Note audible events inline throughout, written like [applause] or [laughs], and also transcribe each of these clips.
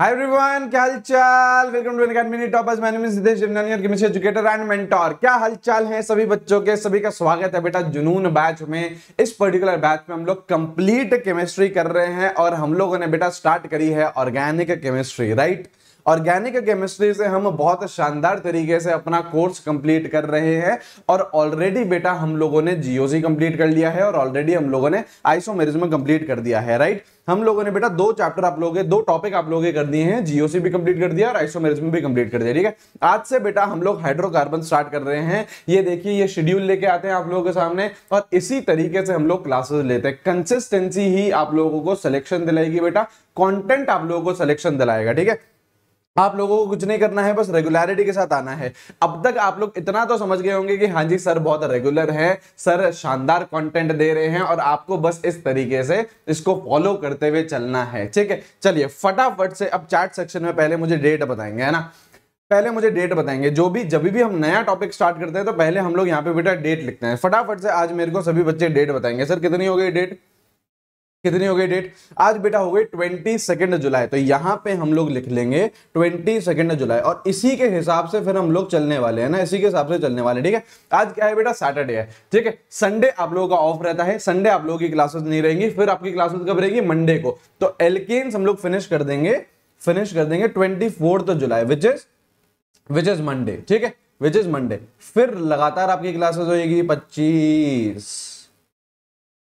Hi everyone, क्या हालचाल? Welcome to Academy Toppers. My name is Siddhesh Jivnani और chemistry educator and mentor. क्या हालचाल है सभी बच्चों के? सभी का स्वागत है बेटा जुनून बैच में. इस पर्टिकुलर बैच में हम लोग कंप्लीट केमिस्ट्री कर रहे हैं और हम लोगों ने बेटा स्टार्ट करी है organic chemistry, right right? Organic chemistry से हम बहुत शानदार तरीके से अपना कोर्स कंप्लीट कर रहे हैं और ऑलरेडी बेटा हम लोगों ने जीओसी कंप्लीट कर लिया है और ऑलरेडी हम लोगों ने आइसोमेरिज्म कंप्लीट कर दिया है राइट हम लोगों ने बेटा दो चैप्टर आप लोगों के दो टॉपिक आप लोगों के कर दिए हैं जीओसी भी कंप्लीट कर दिया और आइसोमेरिज्म भी कंप्लीट कर दिया ठीक है आज से बेटा हम लोग हाइड्रोकार्बन स्टार्ट कर रहे हैं ये देखिए ये शेड्यूल लेके आते हैं आप लोगों के सामने और इसी तरीके से हम लोग क्लासेस लेते हैं कंसिस्टेंसी ही आप लोगों को सिलेक्शन दिलाएगी बेटा कॉन्टेंट आप लोगों को सिलेक्शन दिलाएगा ठीक है आप लोगों को कुछ नहीं करना है बस रेगुलरिटी के साथ आना है अब तक आप लोग इतना तो समझ गए होंगे कि हाँ जी सर बहुत रेगुलर है सर शानदार कंटेंट दे रहे हैं और आपको बस इस तरीके से इसको फॉलो करते हुए चलना है ठीक है चलिए फटाफट से अब चार्ट सेक्शन में पहले मुझे डेट बताएंगे है ना पहले मुझे डेट बताएंगे जो भी जब भी हम नया टॉपिक स्टार्ट करते हैं तो पहले हम लोग यहाँ पे बेटा डेट लिखते हैं फटाफट से आज मेरे को सभी बच्चे डेट बताएंगे सर कितनी हो गई डेट कितनी हो गई डेट आज बेटा हो गई ट्वेंटी सेकेंड जुलाई तो यहाँ पे हम लोग लिख लेंगे ट्वेंटी सेकेंड जुलाई और इसी के हिसाब से फिर हम लोग चलने वाले हैं ना इसी के हिसाब से चलने वाले ठीक है आज क्या है बेटा सैटरडे है ठीक है संडे आप लोगों का ऑफ रहता है संडे आप लोगों की क्लासेस नहीं रहेंगी फिर आपकी क्लासेस कब रहेगी मंडे को तो एलकेन्स हम लोग फिनिश कर देंगे फिनिश कर देंगे twenty fourth July which is which is Monday ठीक है विच इज मंडे फिर लगातार आपकी क्लासेस होगी पच्चीस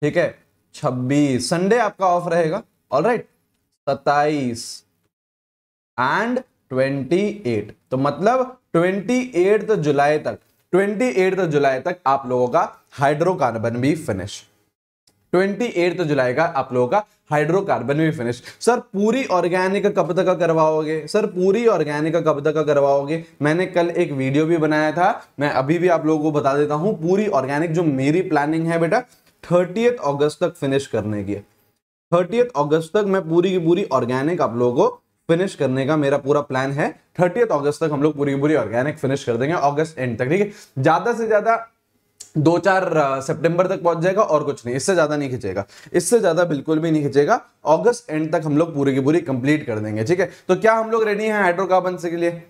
ठीक है छब्बीस संडे आपका ऑफ रहेगा ऑल राइट सत्ताईस एंड ट्वेंटी एट तो मतलब ट्वेंटी एट तो जुलाई तक ट्वेंटी एट तो जुलाई तक आप लोगों का हाइड्रोकार्बन भी फिनिश ट्वेंटी एट जुलाई का आप लोगों का हाइड्रोकार्बन भी फिनिश सर पूरी ऑर्गेनिक कब तक करवाओगे सर पूरी ऑर्गेनिक कब तक करवाओगे मैंने कल एक वीडियो भी बनाया था मैं अभी भी आप लोगों को बता देता हूं पूरी ऑर्गेनिक जो मेरी प्लानिंग है बेटा थर्टी अगस्त तक फिनिश करने की है थर्टी अगस्त तक मैं पूरी की पूरी ऑर्गेनिक आप लोगों को फिनिश करने का मेरा पूरा प्लान है थर्टी अगस्त तक हम लोग पूरी पूरी ऑर्गेनिक फिनिश कर देंगे अगस्त एंड तक ठीक है ज्यादा से ज्यादा दो चार सितंबर तक पहुंच जाएगा और कुछ नहीं इससे ज्यादा नहीं खींचेगा इससे ज्यादा बिल्कुल भी नहीं खींचेगा अगस्त एंड तक हम लोग पूरी की पूरी कंप्लीट कर देंगे ठीक है तो क्या हम लोग रेडी हैं हाइड्रोकार्बन से के लिए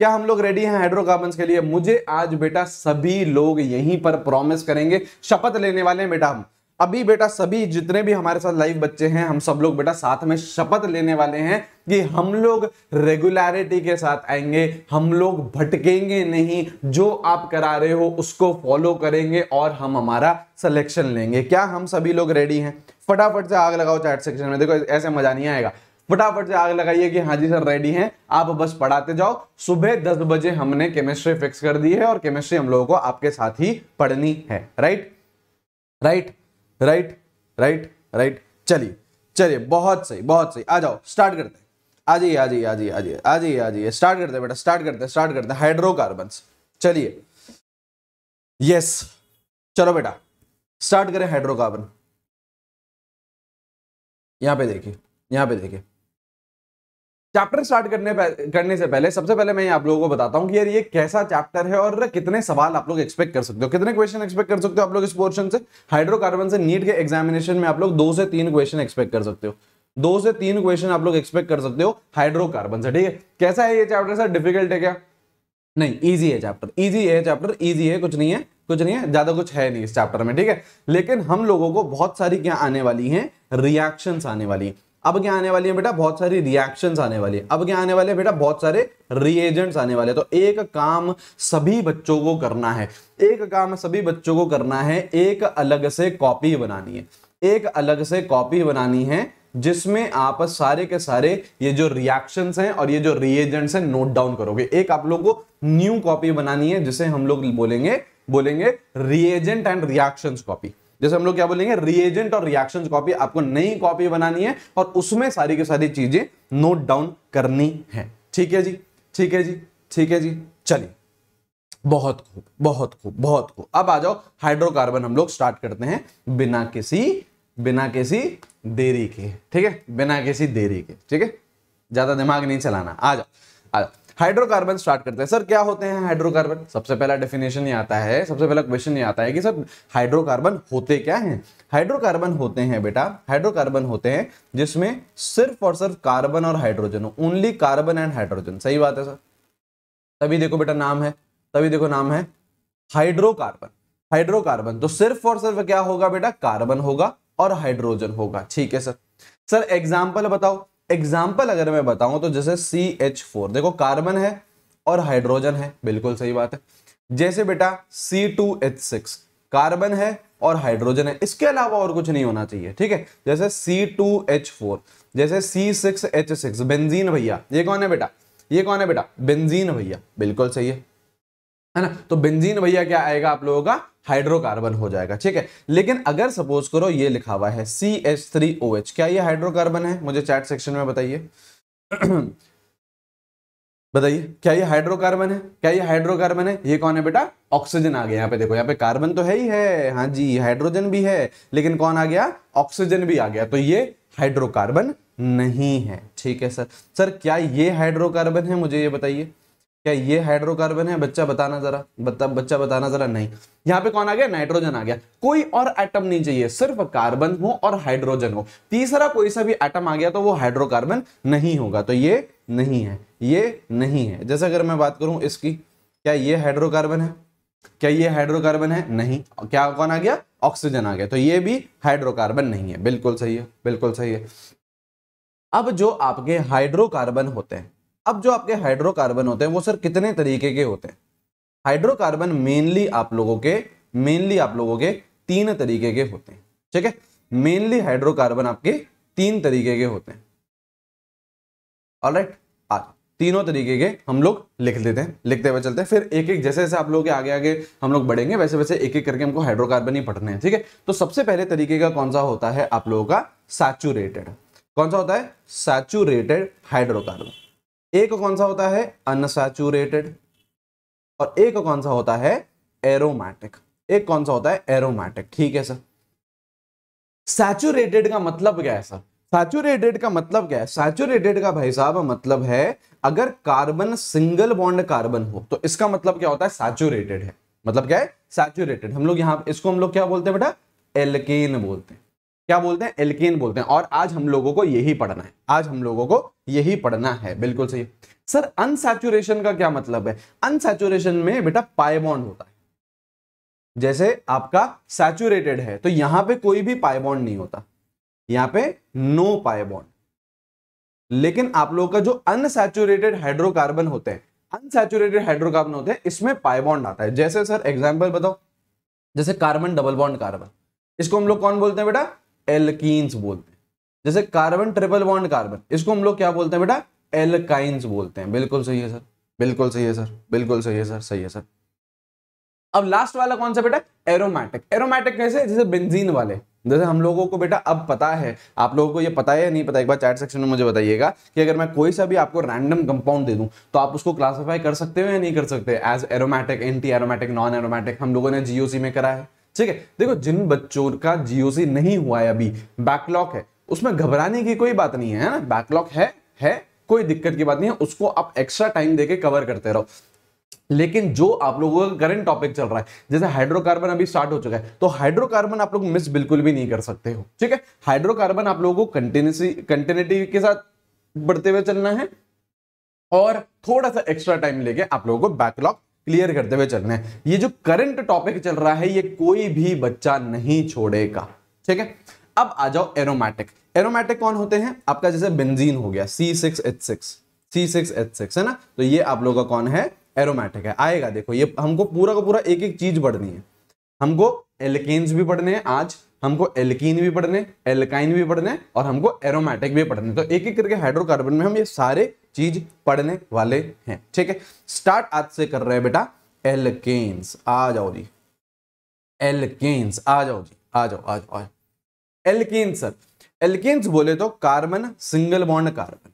क्या हम लोग रेडी हैं हाइड्रोकार्बन के लिए मुझे आज बेटा सभी लोग यहीं पर प्रॉमिस करेंगे शपथ लेने वाले हैं बेटा हम अभी बेटा सभी जितने भी हमारे साथ लाइव बच्चे हैं हम सब लोग बेटा साथ में शपथ लेने वाले हैं कि हम लोग रेगुलरिटी के साथ आएंगे हम लोग भटकेंगे नहीं जो आप करा रहे हो उसको फॉलो करेंगे और हम हमारा सिलेक्शन लेंगे क्या हम सभी लोग रेडी हैं फटाफट से आग लगाओ चैट सेक्शन में देखो ऐसे मजा नहीं आएगा फटाफट से आग लगाइए कि हाँ जी सर रेडी हैं आप बस पढ़ाते जाओ सुबह दस बजे हमने केमिस्ट्री फिक्स कर दी है और केमिस्ट्री हम लोगों को आपके साथ ही पढ़नी है right right right right right चलिए चलिए बहुत सही बहुत सही आ जाओ स्टार्ट करते हैं आ जाइए आ जाइए आ जाइए आ जाइए आ जाइए आ जाइए स्टार्ट करते हैं बेटा स्टार्ट करते हैं स्टार्ट करते हैं हाइड्रोकार्बन चलिए यस चलो बेटा स्टार्ट करें हाइड्रोकार्बन यहां पे देखिए यहां पे देखिए चैप्टर स्टार्ट करने करने से पहले सबसे पहले मैं आप लोगों को बताता हूँ कि यार ये कैसा चैप्टर है और कितने सवाल आप लोग एक्सपेक्ट कर सकते हो कितने क्वेश्चन एक्सपेक्ट कर सकते हो आप लोग इस पोर्शन से हाइड्रोकार्बन से नीट के एग्जामिनेशन में आप लोग दो से तीन क्वेश्चन एक्सपेक्ट कर सकते हो दो से तीन क्वेश्चन आप लोग एक्सपेक्ट कर सकते हो हाइड्रोकार्बन से ठीक है कैसा है ये चैप्टर सर डिफिकल्ट है क्या नहीं ईजी है चैप्टर ईजी है चैप्टर ईजी है कुछ नहीं है कुछ नहीं है ज्यादा कुछ है नहीं इस चैप्टर में ठीक है लेकिन हम लोगों को बहुत सारी क्या आने वाली है रिएक्शन आने वाली है अब क्या आने वाली है बेटा बहुत सारी रिएक्शंस आने वाली है अब क्या आने वाले बेटा बहुत सारे रिएजेंट्स आने वाले तो एक काम सभी बच्चों को करना है एक काम सभी बच्चों को करना है एक अलग से कॉपी बनानी है एक अलग से कॉपी बनानी है जिसमें आप सारे के सारे ये जो रिएक्शंस हैं और ये जो रिएजेंट्स हैं नोट डाउन करोगे एक आप लोग को न्यू कॉपी बनानी है जिसे हम लोग बोलेंगे बोलेंगे रिएजेंट एंड रिएक्शंस कॉपी जैसे हम लोग क्या बोलेंगे रिएजेंट और रिएक्शन कॉपी आपको नई कॉपी बनानी है और उसमें सारी की सारी चीजें नोट डाउन करनी है ठीक है जी ठीक है जी ठीक है जी चलिए बहुत खूब बहुत खूब बहुत खूब अब आ जाओ हाइड्रोकार्बन हम लोग स्टार्ट करते हैं बिना किसी बिना किसी देरी के ठीक है बिना किसी देरी के ठीक है ज्यादा दिमाग नहीं चलाना आ जाओ आ जाओ हाइड्रोकार्बन स्टार्ट करते हैं सर क्या होते हैं हाइड्रोकार्बन सबसे पहला डेफिनेशन ये आता है सबसे पहला क्वेश्चन ये आता है कि सर हाइड्रोकार्बन होते क्या हैं हाइड्रोकार्बन होते हैं बेटा हाइड्रोकार्बन होते हैं जिसमें सिर्फ और सिर्फ कार्बन और hydrogen only carbon and hydrogen सही बात है सर तभी देखो बेटा नाम है तभी देखो नाम है हाइड्रोकार्बन हाइड्रोकार्बन तो सिर्फ और सिर्फ क्या होगा बेटा कार्बन होगा और हाइड्रोजन होगा ठीक है सर सर एग्जाम्पल बताओ एग्जाम्पल अगर मैं बताऊं तो जैसे सी एच फोर देखो कार्बन है और हाइड्रोजन है बिल्कुल सही बात है जैसे बेटा C two H six carbon है और हाइड्रोजन है इसके अलावा और कुछ नहीं होना चाहिए ठीक है जैसे सी टू एच फोर जैसे C six H six benzene भैया ये कौन है बेटा ये कौन है बेटा बेंजीन भैया बिल्कुल सही है है ना तो बेंजीन भैया क्या आएगा आप लोगों का हाइड्रोकार्बन हो जाएगा ठीक है लेकिन अगर सपोज करो ये लिखा हुआ है C H three O H क्या ये हाइड्रोकार्बन है मुझे चैट सेक्शन में बताइए [clears throat] बताइए क्या ये हाइड्रोकार्बन है क्या ये हाइड्रोकार्बन है ये कौन है बेटा ऑक्सीजन आ गया यहाँ पे देखो यहाँ पे कार्बन तो है ही है हाँ जी हाइड्रोजन भी है लेकिन कौन आ गया ऑक्सीजन भी आ गया तो ये हाइड्रोकार्बन नहीं है ठीक है सर सर क्या ये हाइड्रोकार्बन है मुझे ये बताइए क्या ये हाइड्रोकार्बन है बच्चा बताना जरा बता, बच्चा बताना जरा नहीं यहाँ पे कौन आ गया नाइट्रोजन आ गया कोई और एटम नहीं चाहिए सिर्फ कार्बन हो और हाइड्रोजन हो तीसरा कोई सा भी एटम आ गया तो वो हाइड्रोकार्बन नहीं होगा तो ये नहीं है ये नहीं है जैसे अगर मैं बात करूं इसकी क्या ये हाइड्रोकार्बन है क्या ये हाइड्रोकार्बन है नहीं क्या कौन आ गया ऑक्सीजन आ गया तो ये भी हाइड्रोकार्बन नहीं है बिल्कुल सही है बिल्कुल सही है अब जो आपके हाइड्रोकार्बन होते हैं अब जो आपके हाइड्रोकार्बन होते हैं वो सर कितने तरीके के होते हैं हाइड्रोकार्बन मेनली आप लोगों के मेनली आप लोगों के तीन तरीके के होते हैं ठीक है मेनली हाइड्रोकार्बन आपके तीन तरीके के होते हैं ऑलराइट आज तीनों तरीके के हम लोग लिख देते हैं लिखते हुए चलते हैं फिर एक एक जैसे जैसे आप लोगों के आगे आगे हम लोग बढ़ेंगे वैसे वैसे एक एक करके हमको हाइड्रोकार्बन ही पढ़ने हैं ठीक है तो सबसे पहले तरीके का कौन सा होता है आप लोगों का सैचुरेटेड कौन सा होता है सैचुरेटेड हाइड्रोकार्बन एक कौन सा होता है अनसेचुरेटेड और एक कौन सा होता है एरोमैटिक एक कौन सा होता है एरोमैटिक ठीक है सर सैचुरेटेड का मतलब क्या है सर सैचुरेटेड का मतलब क्या है सैचुरेटेड का भाई साहब मतलब है अगर कार्बन सिंगल बॉन्ड कार्बन हो तो इसका मतलब क्या होता है सैचुरेटेड है मतलब क्या है सैचुरेटेड हम लोग यहां इसको हम लोग क्या बोलते हैं बेटा एल्केन बोलते हैं क्या बोलते हैं एल्केन बोलते हैं और आज हम लोगों को यही पढ़ना है आज हम लोगों को यही पढ़ना है बिल्कुल सही सर अनसेचुरेशन का क्या मतलब है अनसेचुरेशन में बेटा पाइबॉन्ड होता है जैसे आपका सैचुरेटेड है तो यहां पे कोई भी पाइबॉन्ड नहीं होता यहां पे नो पाइबॉन्ड लेकिन आप लोगों का जो अनसेचुरेटेड हाइड्रोकार्बन होते हैं अनसेचुरेटेड हाइड्रोकार्बन होते हैं इसमें पाइबॉन्ड आता है जैसे सर एग्जाम्पल बताओ जैसे कार्बन डबल बॉन्ड कार्बन इसको हम लोग कौन बोलते हैं बेटा एलकीन्स बोलते हैं जैसे कार्बन ट्रिपल बॉन्ड कार्बन इसको हम लोग क्या बोलते हैं बेटा एलकाइंस बोलते हैं बिल्कुल सही है सर बिल्कुल सही है सर बिल्कुल सही है सर सही है सर अब लास्ट वाला कौन सा बेटा एरोमैटिक एरोमैटिक कैसे जैसे बेंजीन वाले जैसे हम लोगों को बेटा अब पता है आप लोगों को ये पता है या नहीं पता एक बार चैट सेक्शन में मुझे बताइएगा कि अगर मैं कोई सा भी आपको रैंडम कंपाउंड दे दूं तो आप उसको क्लासिफाई कर सकते हो या नहीं कर सकते as aromatic anti aromatic non aromatic हम लोगों ने जीओसी में करा है ठीक है देखो जिन बच्चों का जीओसी नहीं हुआ है अभी बैकलॉग है उसमें घबराने की कोई बात नहीं है ना बैकलॉग है है कोई दिक्कत की बात नहीं है उसको आप एक्स्ट्रा टाइम देके कवर करते रहो लेकिन जो आप लोगों का करंट टॉपिक चल रहा है जैसे हाइड्रोकार्बन अभी स्टार्ट हो चुका है तो हाइड्रोकार्बन आप लोग मिस बिल्कुल भी नहीं कर सकते हो ठीक है हाइड्रोकार्बन आप लोगों को कंटिन्यूसी कंटिन्यूटी के साथ बढ़ते हुए चलना है और थोड़ा सा एक्स्ट्रा टाइम लेके आप लोगों को बैकलॉग क्लियर करते हुए चलने ये जो करंट टॉपिक चल रहा है ये कोई भी बच्चा नहीं छोड़ेगा ठीक है अब आ जाओ एरोमैटिक एरोमैटिक कौन होते हैं आपका जैसे बेंजीन हो गया C six H six C six H six है ना तो ये आप लोगों का कौन है एरोमैटिक है आएगा देखो ये हमको पूरा का पूरा एक एक चीज पढ़नी है हमको एलिकेन्स भी पढ़ने हैं आज हमको एल्किन भी पढ़ने एल्काइन भी पढ़ने और हमको एरोमेटिक भी पढ़ने तो एक एक करके हाइड्रोकार्बन में हम ये सारे चीज पढ़ने वाले हैं ठीक है स्टार्ट आज से कर रहे हैं बेटा एल्केन्स आ जाओ जी एल्केन्स आ जाओ जी आ जाओ आ जाओ एलकेन्स सर एल्केन्स बोले तो carbon single bond carbon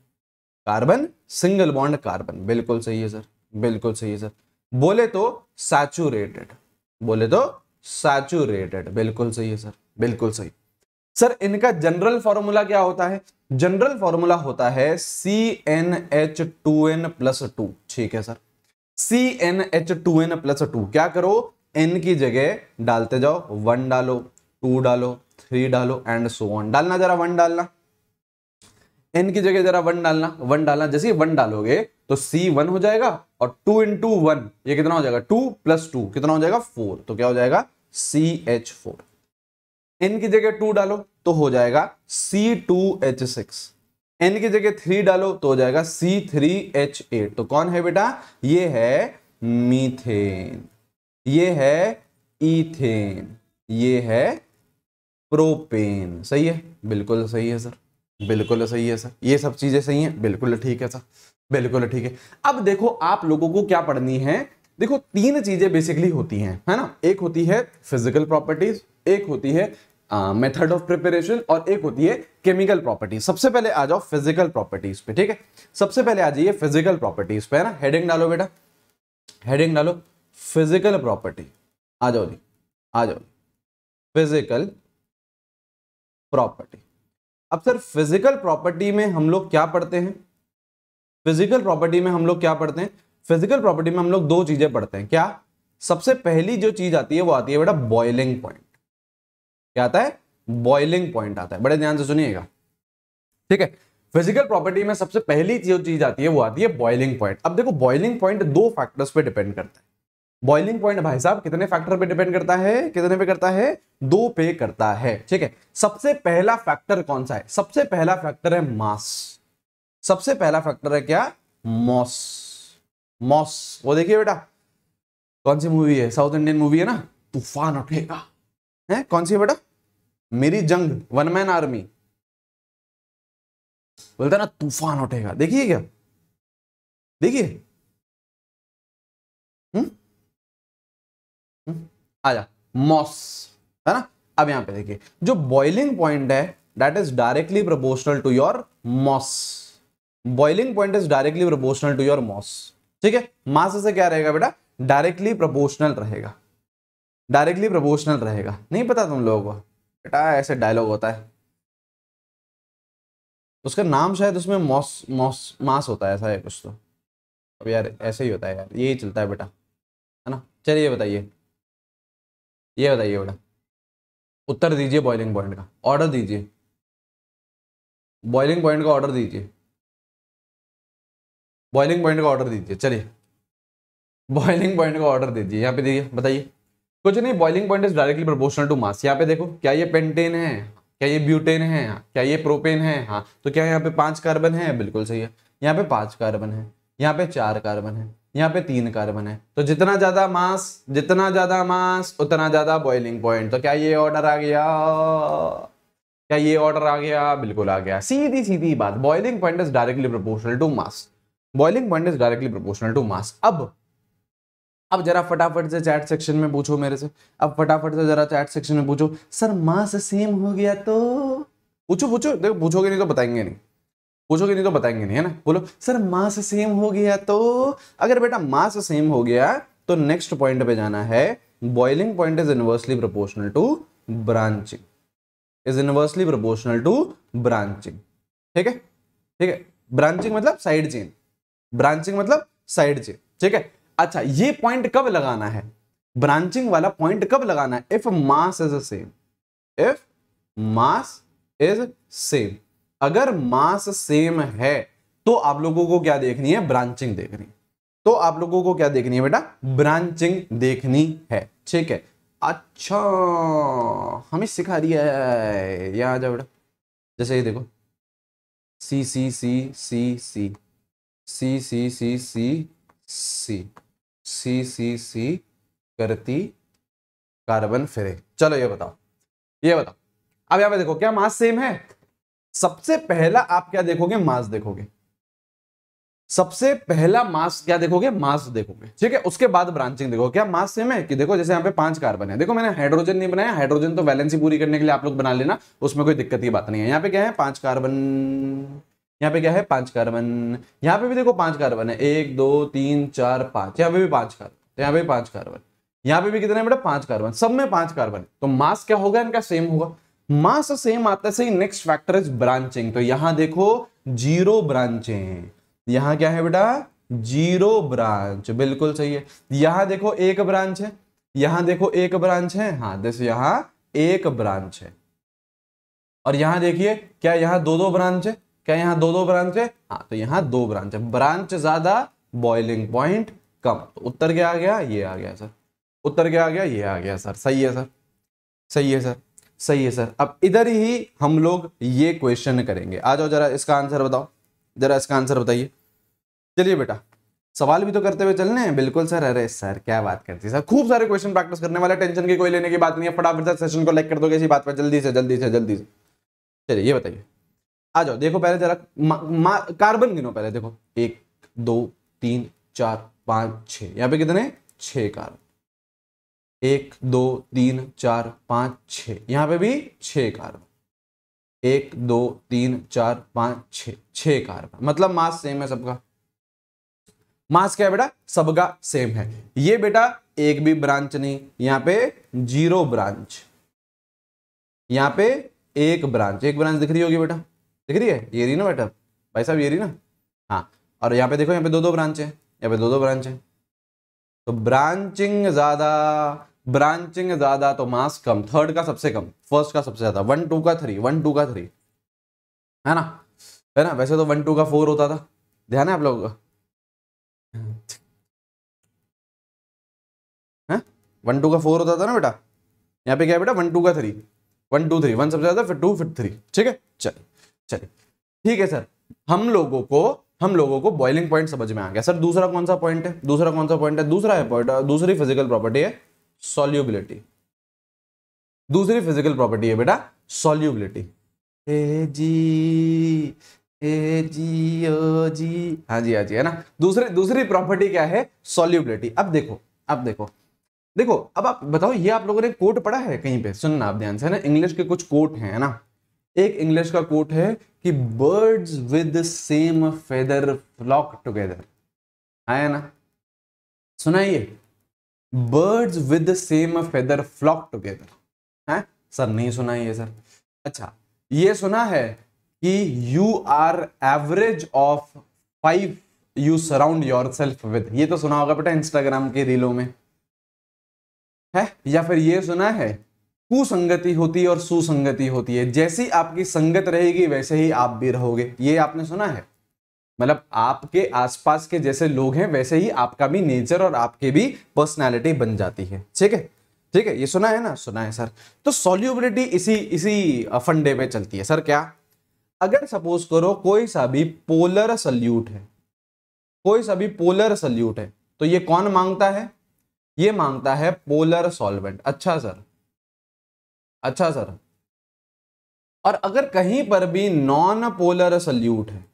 carbon single bond carbon बिल्कुल सही है सर बिल्कुल सही है सर बोले तो सैचुरेटेड बोले तो सैचुरेटेड बिल्कुल सही है सर बिल्कुल सही सर इनका जनरल फॉर्मूला क्या होता है जनरल फॉर्मूला होता है C N H two N plus two ठीक है sir C N H two N plus two क्या करो एन की जगह डालते जाओ वन डालो टू डालो थ्री डालो एंड सो वन डालना जरा वन डालना एन की जगह जरा वन डालना वन डालना जैसे वन डालोगे तो सी वन हो जाएगा और टू इन टू वन ये कितना हो जाएगा टू प्लस टू कितना हो जाएगा फोर तो क्या हो जाएगा सी एच फोर एन की जगह टू डालो तो हो जाएगा C two H six N की जगह थ्री डालो तो हो जाएगा सी थ्री एच एट तो कौन है बेटा ये है मीथेन ये है ईथेन ये है प्रोपेन सही है बिल्कुल सही है सर बिल्कुल सही है सर ये सब चीजें सही हैं बिल्कुल ठीक है सर बिल्कुल ठीक है अब देखो आप लोगों को क्या पढ़नी है देखो तीन चीजें बेसिकली होती हैं है ना एक होती है फिजिकल प्रॉपर्टीज एक होती है मेथड ऑफ प्रिपरेशन और एक होती है केमिकल प्रॉपर्टी सबसे पहले आ जाओ फिजिकल प्रॉपर्टीज पे ठीक है सबसे पहले आ जाइए फिजिकल प्रॉपर्टीज पे है ना हेडिंग डालो बेटा हेडिंग डालो फिजिकल प्रॉपर्टी आ जाओ जी आ जाओ फिजिकल प्रॉपर्टी अब सर फिजिकल प्रॉपर्टी में हम लोग क्या पढ़ते हैं फिजिकल प्रॉपर्टी में हम लोग क्या पढ़ते हैं फिजिकल प्रॉपर्टी में हम लोग दो चीजें पढ़ते हैं क्या सबसे पहली जो चीज आती है वो आती है बेटा बॉइलिंग पॉइंट क्या आता है बॉइलिंग पॉइंट आता है बड़े ध्यान से सुनिएगा ठीक है फिजिकल प्रॉपर्टी में सबसे पहली जो चीज आती है वो आती है बॉइलिंग पॉइंट अब देखो बॉइलिंग पॉइंट दो फैक्टर्स पे डिपेंड करता है बॉइलिंग पॉइंट भाई साहब कितने फैक्टर पे डिपेंड करता है कितने पे करता है दो पे करता है ठीक है सबसे पहला फैक्टर कौन सा है सबसे पहला फैक्टर है मास सबसे पहला फैक्टर है क्या मॉस मॉस वो देखिए बेटा कौन सी मूवी है साउथ इंडियन मूवी है ना तूफान उठेगा है कौन सी है बेटा मेरी जंग वन मैन आर्मी बोलता ना तूफान उठेगा देखिए क्या देखिए हम्म? हम्म? आ जा मॉस है ना अब यहां पे देखिए जो बॉइलिंग पॉइंट है that is directly proportional to your mass boiling point is directly proportional to your mass ठीक है मास से क्या रहेगा बेटा डायरेक्टली प्रोपोर्शनल रहेगा डायरेक्टली प्रोपोर्शनल रहेगा नहीं पता तुम लोगों को बेटा ऐसे डायलॉग होता है उसका नाम शायद उसमें मॉस मॉस मास होता है ऐसा है कुछ तो अब यार ऐसे ही होता है यार यही चलता है बेटा है ना चलिए बताइए ये बताइए बेटा उत्तर दीजिए बॉइलिंग पॉइंट का ऑर्डर दीजिए बॉइलिंग पॉइंट का ऑर्डर दीजिए बॉइलिंग पॉइंट का ऑर्डर दीजिए चलिए बॉइलिंग पॉइंट का ऑर्डर दीजिए यहाँ पे देखिए बताइए कुछ नहीं boiling point is directly proportional to mass यहाँ पे देखो क्या ये पेंटेन है क्या ये ब्यूटेन है क्या ये प्रोपेन है हाँ तो क्या यहाँ पे पांच कार्बन है बिल्कुल सही है यहाँ पे पांच कार्बन है यहाँ पे चार कार्बन है यहाँ पे तीन कार्बन है तो जितना ज्यादा मास जितना ज्यादा मास उतना ज्यादा बॉइलिंग पॉइंट तो क्या ये ऑर्डर आ गया क्या ये ऑर्डर आ गया बिल्कुल आ गया सीधी सीधी बात boiling point is directly proportional to mass boiling point is directly proportional to mass अब अब जरा फटाफट से चैट सेक्शन में पूछो मेरे से अब फटाफट से जरा चैट सेक्शन में पूछो सर मास सेम हो गया तो पूछो पूछो देखो पूछोगे नहीं तो बताएंगे नहीं पूछोगे नहीं तो बताएंगे नहीं है ना बोलो सर मास सेम हो गया तो अगर बेटा मास सेम हो गया तो नेक्स्ट पॉइंट पे जाना है boiling point is inversely proportional to branching is inversely proportional to branching ठीक है ठीक है ब्रांचिंग मतलब साइड चेन ब्रांचिंग मतलब साइड से ठीक है अच्छा ये पॉइंट कब लगाना है ब्रांचिंग वाला पॉइंट कब लगाना है if mass is same if mass is same अगर मास सेम है तो आप लोगों को क्या देखनी है ब्रांचिंग देखनी तो आप लोगों को क्या देखनी है बेटा ब्रांचिंग देखनी है ठीक है अच्छा हमें सिखा दिया है यहां आ जाओ बेटा जैसे ये देखो सी सी सी सी सी सी सी सी सी सी सी सी सी करती कार्बन फेरे चलो ये बताओ ये बताओ अब यहां पे देखो क्या मास सेम है सबसे पहला आप क्या देखोगे मास देखोगे सबसे पहला मास क्या देखोगे मास देखोगे ठीक है उसके बाद ब्रांचिंग देखो क्या मास सेम है कि देखो जैसे यहाँ पे पांच कार्बन है देखो मैंने हाइड्रोजन नहीं बनाया हाइड्रोजन तो वैलेंसी पूरी करने के लिए आप लोग बना लेना उसमें कोई दिक्कत की बात नहीं है यहाँ पे क्या है पांच कार्बन यहाँ पे क्या है पांच कार्बन यहाँ पे भी देखो पांच कार्बन है एक दो तीन चार पांच यहाँ पे भी पांच कार्बन तो यहाँ पे भी पांच कार्बन यहाँ पे भी कितने बेटा पांच कार्बन सब में पांच कार्बन तो मास क्या होगा इनका सेम होगा मास सेम आता से नेक्स्ट फैक्टर इज ब्रांचिंग तो यहाँ देखो जीरो ब्रांचें यहाँ क्या है बेटा जीरो ब्रांच बिल्कुल सही है यहाँ देखो एक ब्रांच है यहाँ देखो एक ब्रांच है हाँ जैसे यहाँ एक ब्रांच है और यहाँ देखिए क्या यहाँ दो दो ब्रांच है क्या यहाँ दो दो ब्रांच है हाँ तो यहाँ दो ब्रांच है ब्रांच ज्यादा बॉइलिंग पॉइंट कम तो उत्तर क्या आ गया ये आ गया सर उत्तर क्या आ गया ये आ गया सर सही है सर सही है सर सही है सर अब इधर ही हम लोग ये क्वेश्चन करेंगे आ जाओ जरा इसका आंसर बताओ जरा इसका आंसर बताइए चलिए बेटा सवाल भी तो करते हुए चलने हैं बिल्कुल सर अरे सर क्या बात करती है सर खूब सारे क्वेश्चन प्रैक्टिस करने वाले टेंशन की कोई लेने की बात नहीं है फटाफट सर सेशन को लाइक कर दो किसी बात पर जल्दी से जल्दी से जल्दी से चलिए ये बताइए आ जाओ देखो पहले जरा कार्बन गिनो पहले देखो एक दो तीन चार पांच छ यहाँ पे कितने छ कार्बन एक दो तीन चार पांच छ यहाँ पे भी छ कार्बन एक दो तीन चार पांच छ छ कार्बन मतलब मास सेम है सबका मास क्या है बेटा सबका सेम है ये बेटा एक भी ब्रांच नहीं यहाँ पे जीरो ब्रांच यहाँ पे एक ब्रांच एक ब्रांच दिख रही होगी बेटा दिख रही है ये रही ना बेटा भाई साहब ये रही ना हाँ और यहाँ पे देखो यहाँ पे दो दो ब्रांच है यहाँ पे दो दो ब्रांच है तो ब्रांचिंग ज़्यादा ब्रांचिंग ज़्यादा तो मास कम थर्ड का सबसे कम फर्स्ट का सबसे ज़्यादा वन टू का थ्री वन टू का थ्री है ना है ना वैसे तो वन टू का फोर होता था ध्यान है आप लोगों का वन टू का फोर होता था ना बेटा यहाँ पे क्या है बेटा वन टू का three one two three one सबसे ज़्यादा फिर टू फिर थ्री ठीक है चल चलिए ठीक है सर हम लोगों को हम लोगों को बॉइलिंग पॉइंट समझ में आ गया सर दूसरा कौन सा पॉइंट है दूसरा कौन सा पॉइंट है दूसरा है पॉइंट दूसरी फिजिकल प्रॉपर्टी है सोल्यूबिलिटी दूसरी फिजिकल प्रॉपर्टी है बेटा सॉल्यूबिलिटी ए जी ए जी ओ जी हाँ जी हाँ जी है ना दूसरी दूसरी प्रॉपर्टी क्या है सोल्यूबिलिटी अब देखो अब देखो देखो अब आप बताओ ये आप लोगों ने कोट पढ़ा है कहीं पे सुनना आप ध्यान से है ना इंग्लिश के कुछ कोट हैं ना एक इंग्लिश का कोट है कि birds with same feather flock together आया ना सुनाइए birds with same feather flock together है सर नहीं सुना ये सर अच्छा ये सुना है कि you are average of five you surround yourself with ये तो सुना होगा बेटा इंस्टाग्राम के रीलों में है या फिर ये सुना है कुसंगति होती है और सुसंगति होती है जैसी आपकी संगत रहेगी वैसे ही आप भी रहोगे ये आपने सुना है मतलब आपके आसपास के जैसे लोग हैं वैसे ही आपका भी नेचर और आपकी भी पर्सनैलिटी बन जाती है ठीक है ठीक है ये सुना है ना सुना है सर तो सॉल्यूबिलिटी इसी इसी फंडे पे चलती है सर क्या अगर सपोज करो कोई सा भी पोलर सल्यूट है कोई सा भी पोलर सल्यूट है तो ये कौन मांगता है ये मांगता है पोलर सॉल्वेंट अच्छा सर अच्छा सर और अगर कहीं पर भी नॉन पोलर सल्यूट है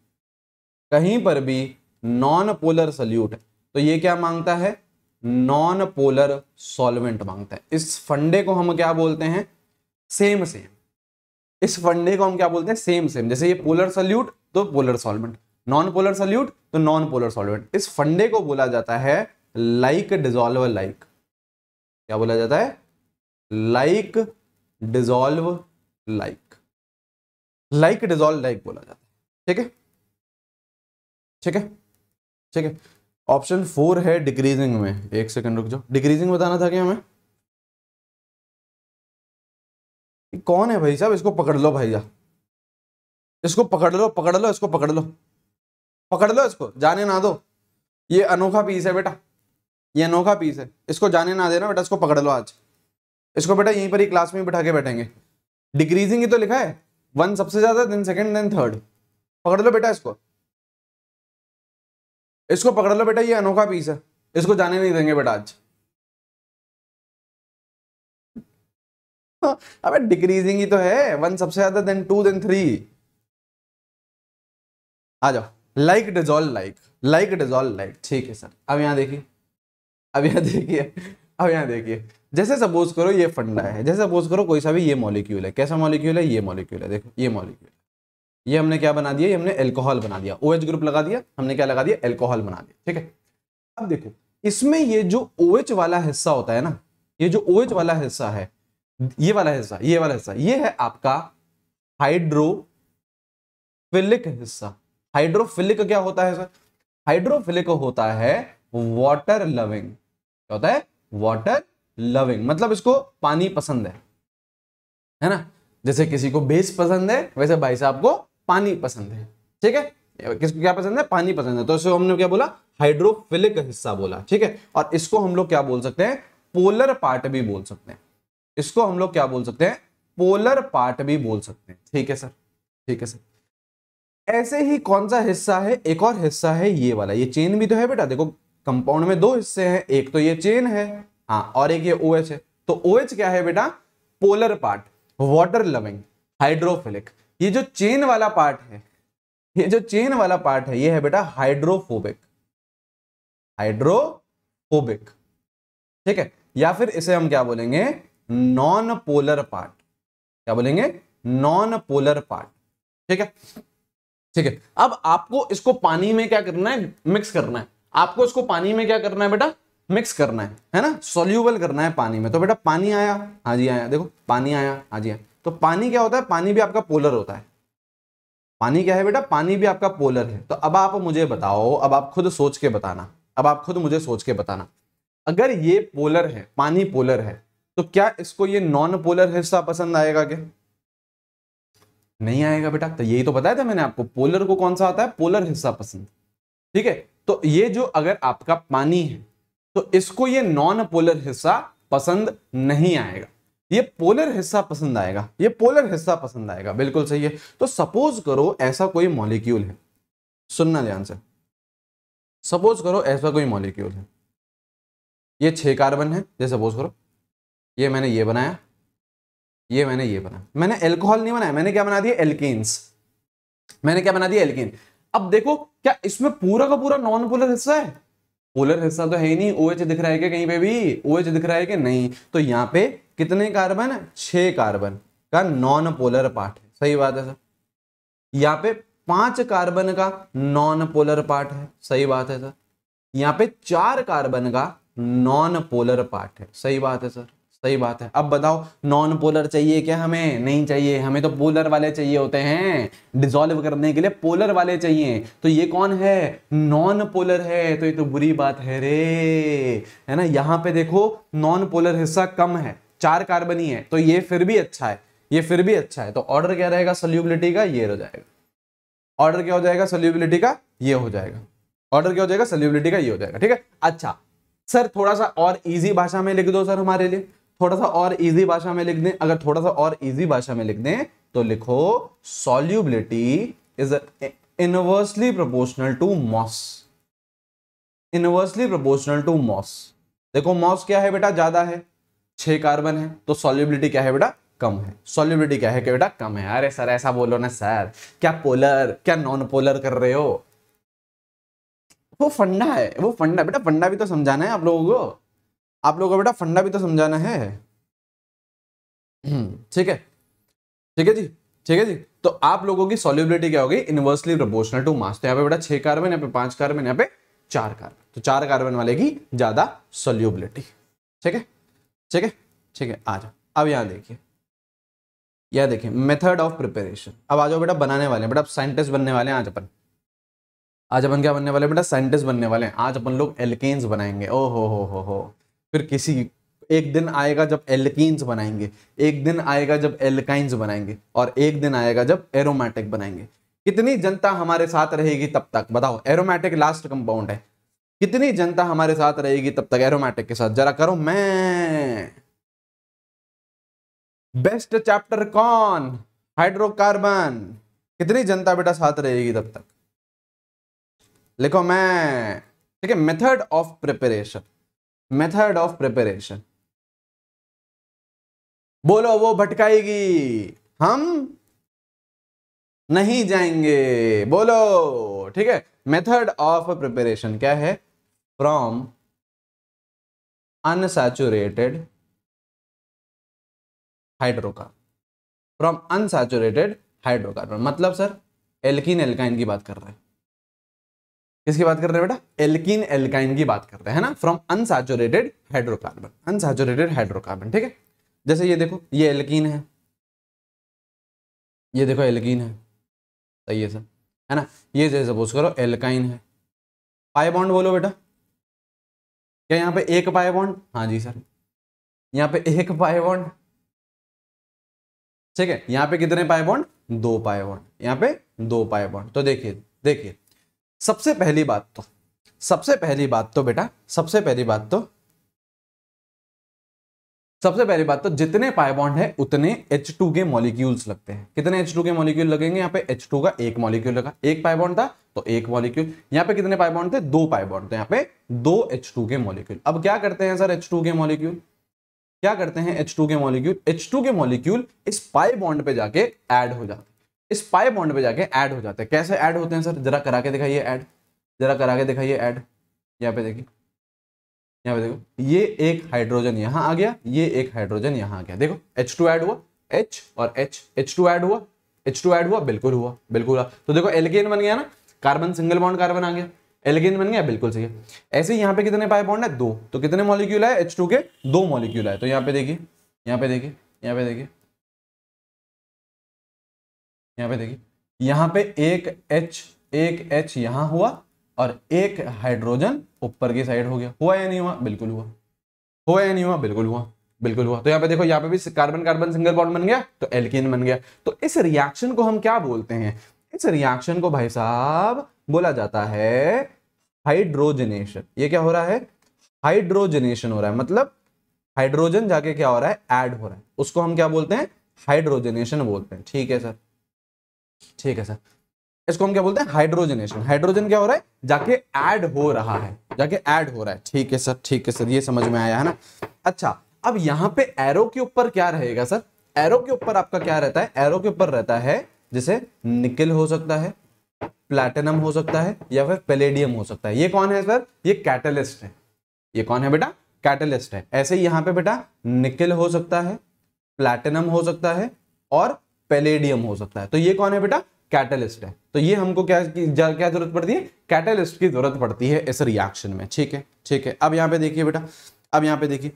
कहीं पर भी नॉन पोलर सल्यूट है तो ये क्या मांगता है नॉन पोलर सॉल्वेंट मांगता है इस फंडे को हम क्या बोलते हैं सेम सेम इस फंडे को हम क्या बोलते हैं सेम सेम जैसे ये पोलर सल्यूट तो polar solvent non polar solute तो नॉन पोलर सॉल्वेंट इस फंडे को बोला जाता है लाइक डिजॉल्वर लाइक क्या बोला जाता है like dissolve like like dissolve like बोला जाता है ठीक है ठीक है ठीक है ऑप्शन फोर है डिक्रीजिंग में एक सेकंड रुक जाओ डिक्रीजिंग बताना था क्या हमें कौन है भाई साहब इसको पकड़ लो भैया इसको पकड़ लो पकड़ लो इसको पकड़ लो पकड़ लो इसको जाने ना दो ये अनोखा पीस है बेटा ये अनोखा पीस है इसको जाने ना देना बेटा इसको पकड़ लो आज इसको बेटा यहीं पर ही क्लास में ही बैठा के बैठेंगे डिक्रीजिंग ही तो लिखा है वन सबसे ज्यादा देन सेकंड देन थर्ड पकड़ लो बेटा इसको इसको पकड़ लो बेटा ये अनोखा पीस है इसको जाने नहीं देंगे बेटा आज [laughs] अबे डिक्रीजिंग ही तो है वन सबसे ज्यादा देन टू देन थ्री आ जाओ like dissolve like like dissolve like ठीक है सर अब यहां देखिए अब यहां देखिए अब यहां देखिए जैसे सपोज करो ये फंडा है जैसे सपोज करो कोई सा भी ये मॉलिक्यूल है कैसा मॉलिक्यूल है ये मॉलिक्यूल है देखो ये मॉलिक्यूल ये हमने क्या बना दिया ये हमने एल्कोहल बना दिया ओ OH ग्रुप लगा दिया हमने क्या लगा दिया एल्कोहल बना दिया ठीक है अब देखो इसमें ये जो ओ OH वाला हिस्सा होता है ना ये जो ओ OH वाला हिस्सा है ये वाला हिस्सा ये वाला हिस्सा ये है आपका हाइड्रोफिलिक हिस्सा हाइड्रोफिलिक क्या होता है सर हाइड्रोफिलिक होता है वाटर लविंग क्या होता है वाटर लविंग मतलब इसको पानी पसंद है है ना जैसे किसी को बेस पसंद है वैसे भाई साहब को पानी पसंद है ठीक है किसको क्या पसंद है पानी पसंद है तो इसको हमने क्या बोला हाइड्रोफिलिक हिस्सा बोला ठीक है और इसको हम लोग क्या बोल सकते हैं पोलर पार्ट भी बोल सकते हैं इसको हम लोग क्या बोल सकते हैं पोलर पार्ट भी बोल सकते हैं ठीक है सर ठीक है सर ऐसे ही कौन सा हिस्सा है एक और हिस्सा है ये वाला ये चेन भी तो है बेटा देखो कंपाउंड में दो हिस्से हैं एक तो ये चेन है हाँ और एक ये ओएच OH है तो ओ OH क्या है बेटा polar part water loving hydrophilic ये जो चेन वाला पार्ट है ये जो चेन वाला पार्ट है ये है बेटा हाइड्रोफोबिक हाइड्रोफोबिक ठीक है या फिर इसे हम क्या बोलेंगे नॉन पोलर पार्ट क्या बोलेंगे नॉन पोलर पार्ट ठीक है ठीक है अब आपको इसको पानी में क्या करना है मिक्स करना है आपको इसको पानी में क्या करना है बेटा मिक्स करना है है ना सोल्यूबल करना है पानी में तो बेटा पानी आया हाँ जी आया देखो पानी आया हाँ जी आया तो पानी क्या होता है पानी भी आपका पोलर होता है पानी क्या है बेटा पानी भी आपका पोलर है तो अब आप मुझे बताओ अब आप खुद सोच के बताना अब आप खुद मुझे सोच के बताना अगर ये पोलर है पानी पोलर है तो क्या इसको ये नॉन पोलर हिस्सा पसंद आएगा क्या नहीं आएगा बेटा तो यही तो बताया था मैंने आपको पोलर को कौन सा आता है पोलर हिस्सा पसंद ठीक है तो ये जो अगर आपका पानी है तो इसको ये नॉन पोलर हिस्सा पसंद नहीं आएगा ये पोलर हिस्सा पसंद आएगा ये पोलर हिस्सा पसंद आएगा बिल्कुल सही है तो सपोज करो ऐसा कोई मॉलिक्यूल है सुनना ध्यान से सपोज करो ऐसा कोई मॉलिक्यूल है ये छह कार्बन है जैसे सपोज करो ये मैंने ये बनाया ये मैंने ये बनाया मैंने एल्कोहल नहीं बनाया मैंने क्या बना दिया एल्किन्स मैंने क्या बना दिया एल्किन अब देखो क्या इसमें पूरा का पूरा नॉन पोलर हिस्सा है पोलर हिस्सा तो है ही नहीं ओएच OH दिख रहा है कहीं पे भी ओएच OH दिख रहा है कि नहीं तो यहाँ पे कितने कार्बन छह कार्बन का नॉन पोलर पार्ट है सही बात है सर यहाँ पे पांच कार्बन का नॉन पोलर पार्ट है सही बात है सर यहाँ पे चार कार्बन का नॉन पोलर पार्ट है सही बात है सर सही बात है अब बताओ नॉन पोलर चाहिए क्या हमें नहीं चाहिए हमें तो पोलर वाले चाहिए होते हैं डिजोल्व करने के लिए पोलर वाले चाहिए तो ये कौन है नॉन पोलर है तो ये तो बुरी बात है रे है ना यहाँ पे देखो नॉन पोलर हिस्सा कम है चार कार्बन ही है तो ये फिर भी अच्छा है ये फिर भी अच्छा है तो ऑर्डर क्या रहेगा सोल्यूबिलिटी का ये हो जाएगा ऑर्डर क्या हो जाएगा सोल्यूबिलिटी का ये हो जाएगा ऑर्डर क्या हो जाएगा सोल्यूबिलिटी का ये हो जाएगा ठीक है अच्छा सर थोड़ा सा और इजी भाषा में लिख दो सर हमारे लिए थोड़ा सा और इजी भाषा में लिख दें अगर थोड़ा सा और इजी भाषा में लिख दें तो लिखो solubility is inversely proportional to mass inversely proportional to mass देखो मॉस क्या है बेटा ज्यादा है छह कार्बन है तो सॉल्यूबिलिटी क्या है बेटा कम है सॉल्यूबिलिटी क्या है बेटा कम है अरे सर ऐसा बोलो ना सर क्या पोलर क्या नॉन पोलर कर रहे हो वो फंडा है वो फंडा बेटा फंडा भी तो समझाना है आप लोगों को आप लोगों को बेटा फंडा भी तो समझाना है हम्म, ठीक है ठीक है जी ठीक है जी तो आप लोगों की सॉल्युबिलिटी क्या होगी इनवर्सली प्रोपोर्शनल टू मास तो यहाँ पे बेटा छह कार्बन यहाँ पे पांच कार्बन यहाँ पे चार कार्बन तो चार कार्बन वाले की ज्यादा सोल्यूबिलिटी ठीक है ठीक है ठीक है आ जाओ अब यहाँ देखिए यह देखिए मेथड ऑफ प्रिपेरेशन अब आ जाओ बेटा बनाने वाले बेटा साइंटिस्ट बनने वाले हैं आज अपन आज अपन क्या बनने वाले बेटा साइंटिस्ट बनने वाले हैं आज अपन लोग एल्केन्स बनाएंगे ओ हो हो हो हो फिर किसी एक दिन आएगा जब एल्किन्स बनाएंगे एक दिन आएगा जब एल्काइंस बनाएंगे और एक दिन आएगा जब एरोमेटिक बनाएंगे कितनी जनता हमारे साथ रहेगी तब तक बताओ एरोमेटिक लास्ट कंपाउंड है कितनी जनता हमारे साथ रहेगी तब तक एरोमेटिक के साथ जरा करो मैं बेस्ट चैप्टर कौन हाइड्रोकार्बन कितनी जनता बेटा साथ रहेगी तब तक लिखो मैं ठीक है method of preparation method of preparation बोलो वो भटकाएगी हम नहीं जाएंगे बोलो ठीक है मेथड ऑफ प्रिपरेशन क्या है from unsaturated hydrocarbon from unsaturated hydrocarbon मतलब सर एल्किन एल्काइन की बात कर रहे हैं किसकी बात कर रहे हैं बेटा एल्किन एल्काइन की बात कर रहे हैं ना from unsaturated hydrocarbon unsaturated hydrocarbon ठीक है जैसे ये देखो ये एल्किन है ये देखो एल्किन है सही है सर है ना ये जैसे सपोज करो एल्काइन है पाए बॉन्ड बोलो बेटा क्या यहाँ पे एक पाए बॉन्ड हाँ जी सर यहाँ पे एक पाए बॉन्ड ठीक है यहाँ पे कितने पाए बॉन्ड दो पाए बॉन्ड यहाँ पे दो पाए बॉन्ड तो देखिए देखिए सबसे पहली बात तो सबसे पहली बात तो बेटा सबसे पहली बात तो सबसे पहली बात तो जितने पाइबॉन्ड है उतने एच टू के मॉलिक्यूल्स लगते हैं कितने एच टू के मॉलिक्यूल लगेंगे यहाँ पे एच टू का एक मॉलिक्यूल लगा एक पाइबॉन्ड था तो एक मॉलिक्यूल यहाँ पे कितने पाइबॉन्ड थे दो पाइबॉन्ड थे यहाँ पे दो एच टू के मॉलिक्यूल अब क्या करते हैं सर एच टू के मॉलिक्यूल क्या करते हैं एच टू के मॉलिक्यूल एच टू के मॉलिक्यूल इस पाइबॉन्ड पे जाके एड हो जाते इस पाई बॉन्ड पे जाके ऐड हो जाते हैं कैसे ऐड होते हैं सर जरा करा के दिखाइए ऐड जरा करा के दिखाइए ऐड यहाँ पे देखिए यहाँ पे देखो ये एक हाइड्रोजन यहाँ आ गया ये एक हाइड्रोजन यहाँ आ गया देखो एच टू एड हुआ एच और एच एच टू एड हुआ एच टू एड हुआ बिल्कुल हुआ बिल्कुल हुआ तो देखो एलगेन बन गया ना कार्बन सिंगल बॉन्ड कार्बन आ गया एलगेन बन गया बिल्कुल सही है ऐसे यहाँ पे कितने पाए बॉन्ड है दो तो कितने मॉलिक्यूल है एच के दो मॉलिक्यूल है तो यहाँ पे देखिए यहाँ पे देखिए यहाँ पे देखिए यहाँ पे देखिए यहाँ पे एक एच एक एच यहाँ हुआ और एक हाइड्रोजन ऊपर की साइड हो गया हुआ या नहीं हुआ बिल्कुल हुआ हुआ या नहीं हुआ बिल्कुल हुआ बिल्कुल हुआ तो यहाँ पे देखो यहाँ पे भी कार्बन कार्बन सिंगल बॉन्ड बन गया तो एल्किन बन गया तो इस रिएक्शन को हम क्या बोलते हैं इस रिएक्शन को भाई साहब बोला जाता है हाइड्रोजनेशन ये क्या हो रहा है हाइड्रोजनेशन हो रहा है मतलब हाइड्रोजन जाके क्या हो रहा है ऐड हो रहा है उसको हम क्या बोलते हैं हाइड्रोजनेशन बोलते हैं ठीक है सर ठीक है सर इसको हम क्या बोलते हैं हाइड्रोजनेशन हाइड्रोजन क्या हो रहा है जाके ऐड हो रहा है जाके ऐड हो रहा है ठीक है सर ठीक है सर ये समझ में आया है ना अच्छा अब यहाँ पे एरो के ऊपर क्या रहेगा सर एरो के ऊपर आपका क्या रहता है एरो के ऊपर रहता है जैसे निकल हो सकता है प्लैटिनम हो सकता है या फिर पेलेडियम हो सकता है ये कौन है सर ये कैटलिस्ट है ये कौन है बेटा कैटलिस्ट है ऐसे ही यहाँ पे बेटा निकल हो सकता है प्लैटिनम हो सकता है और पेलेडियम हो सकता है तो ये कौन है बेटा कैटलिस्ट है तो ये हमको क्या क्या जरूरत पड़ती है कैटलिस्ट की जरूरत पड़ती है इस रिएक्शन में ठीक है ठीक है अब यहाँ पे देखिए बेटा अब यहाँ पे देखिए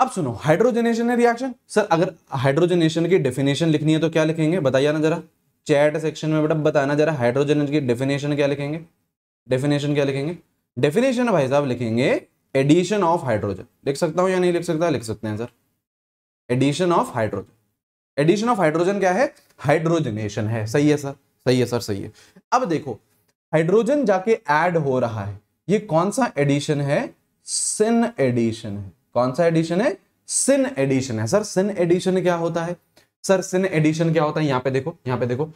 अब सुनो हाइड्रोजनेशन है रिएक्शन सर अगर हाइड्रोजनेशन की डेफिनेशन लिखनी है तो क्या लिखेंगे बताइए ना जरा चैट सेक्शन में बेटा बताना जरा हाइड्रोजन की डेफिनेशन क्या लिखेंगे डेफिनेशन क्या लिखेंगे डेफिनेशन भाई साहब लिखेंगे एडिशन ऑफ हाइड्रोजन लिख सकता हूँ या नहीं लिख सकता लिख सकते हैं sir addition of hydrogen addition of hydrogen क्या है हाइड्रोजनेशन है सही है सर सही है सर सही है अब देखो हाइड्रोजन जाके ऐड हो रहा है ये कौन सा एडिशन है सिन एडिशन है कौन सा एडिशन है सिन एडिशन है सर सिन एडिशन क्या होता है सर सिन एडिशन क्या होता है यहां पे देखो यहां पे देखो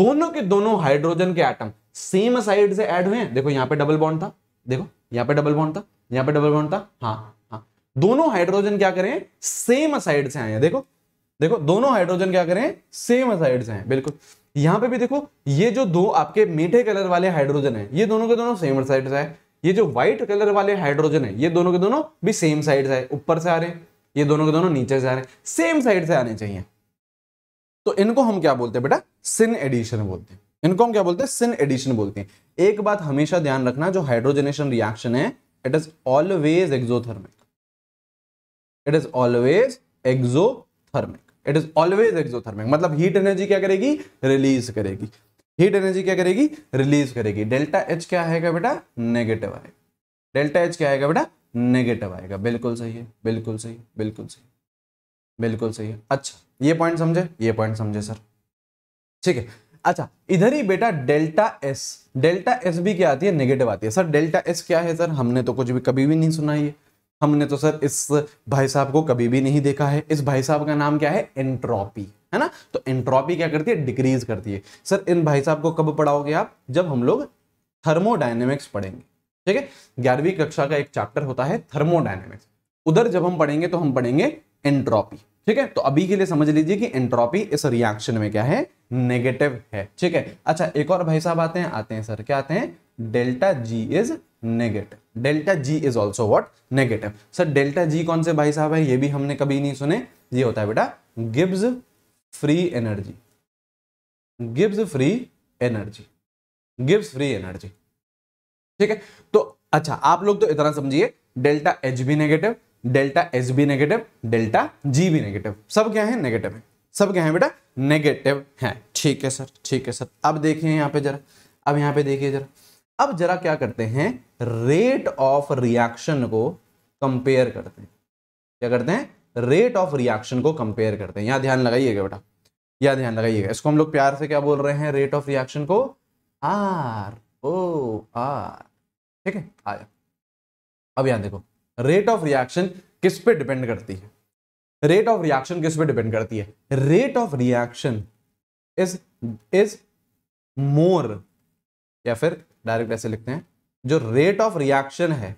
दोनों के दोनों हाइड्रोजन के एटम सेम साइड से ऐड हुए हैं देखो यहां पे डबल बॉन्ड था देखो यहां पे डबल बॉन्ड था यहां पे डबल बॉन्ड था हाँ हाँ दोनों हाइड्रोजन क्या करें सेम साइड से आए हैं देखो देखो दोनों हाइड्रोजन क्या करें सेम साइड से हैं बिल्कुल यहां पे भी देखो ये जो दो आपके मीठे कलर वाले हाइड्रोजन है ये दोनों के दोनों सेम साइड से है ये जो व्हाइट कलर वाले हाइड्रोजन है ये दोनों के दोनों भी सेम साइड से ऊपर से आ रहे हैं ये दोनों के दोनों नीचे से आ रहे हैं सेम साइड से आने चाहिए तो इनको हम क्या बोलते हैं बेटा सिन एडिशन बोलते हैं इनको हम क्या बोलते हैं सिन एडिशन बोलते हैं एक बात हमेशा ध्यान रखना जो हाइड्रोजनेशन रिएक्शन है it is always exothermic it is always exothermic it is always exothermic मतलब हीट एनर्जी क्या करेगी रिलीज करेगी हीट एनर्जी क्या करेगी रिलीज करेगी डेल्टा एच क्या आएगा बेटा नेगेटिव आएगा डेल्टा एच क्या आएगा बेटा नेगेटिव आएगा बिल्कुल सही है बिल्कुल सही बिल्कुल सही बिल्कुल सही है अच्छा ये पॉइंट समझे ये पॉइंट समझे सर ठीक है अच्छा इधर ही बेटा डेल्टा एस डेल्टा एस भी क्या आती है नेगेटिव आती है सर डेल्टा एस क्या है सर हमने तो कुछ भी कभी भी नहीं सुना ये हमने तो सर इस भाई साहब को कभी भी नहीं देखा है इस भाई साहब का नाम क्या है एंट्रोपी है ना तो एंट्रोपी क्या करती है डिक्रीज करती है सर इन भाई साहब को कब पढ़ाओगे आप जब हम लोग थर्मोडाइनमिक्स पढ़ेंगे ठीक है ग्यारहवीं कक्षा का एक चैप्टर होता है थर्मोडाइनमिक्स उधर जब हम पढ़ेंगे तो हम पढ़ेंगे एंट्रोपी ठीक है तो अभी के लिए समझ लीजिए कि एंट्रोपी इस रिएक्शन में क्या है नेगेटिव है ठीक है अच्छा एक और भाई साहब आते हैं आते हैं सर क्या आते हैं delta G is negative delta G is also what negative sir delta G कौन से भाई साहब है ये भी हमने कभी नहीं सुने ये होता है बेटा Gibbs free energy Gibbs free energy Gibbs free energy ठीक है तो अच्छा आप लोग तो इतना समझिए डेल्टा एच भी नेगेटिव डेल्टा एस भी नेगेटिव डेल्टा जी भी नेगेटिव सब क्या है नेगेटिव है सब क्या है बेटा नेगेटिव है ठीक है सर ठीक है सर अब देखिए यहां पे जरा अब यहां पे देखिए जरा अब जरा क्या करते हैं रेट ऑफ रिएक्शन को कंपेयर करते हैं क्या करते हैं रेट ऑफ रिएक्शन को कंपेयर करते हैं यहां ध्यान लगाइएगा बेटा यह ध्यान लगाइएगा इसको हम लोग प्यार से क्या बोल रहे हैं रेट ऑफ रिएक्शन को आर ओ आर ठीक है आया अब यहां देखो रेट ऑफ रिएक्शन किस पे डिपेंड करती है रेट ऑफ रिएक्शन किस पे डिपेंड करती है rate of reaction is is more या फिर डायरेक्ट ऐसे लिखते हैं जो रेट ऑफ रिएक्शन है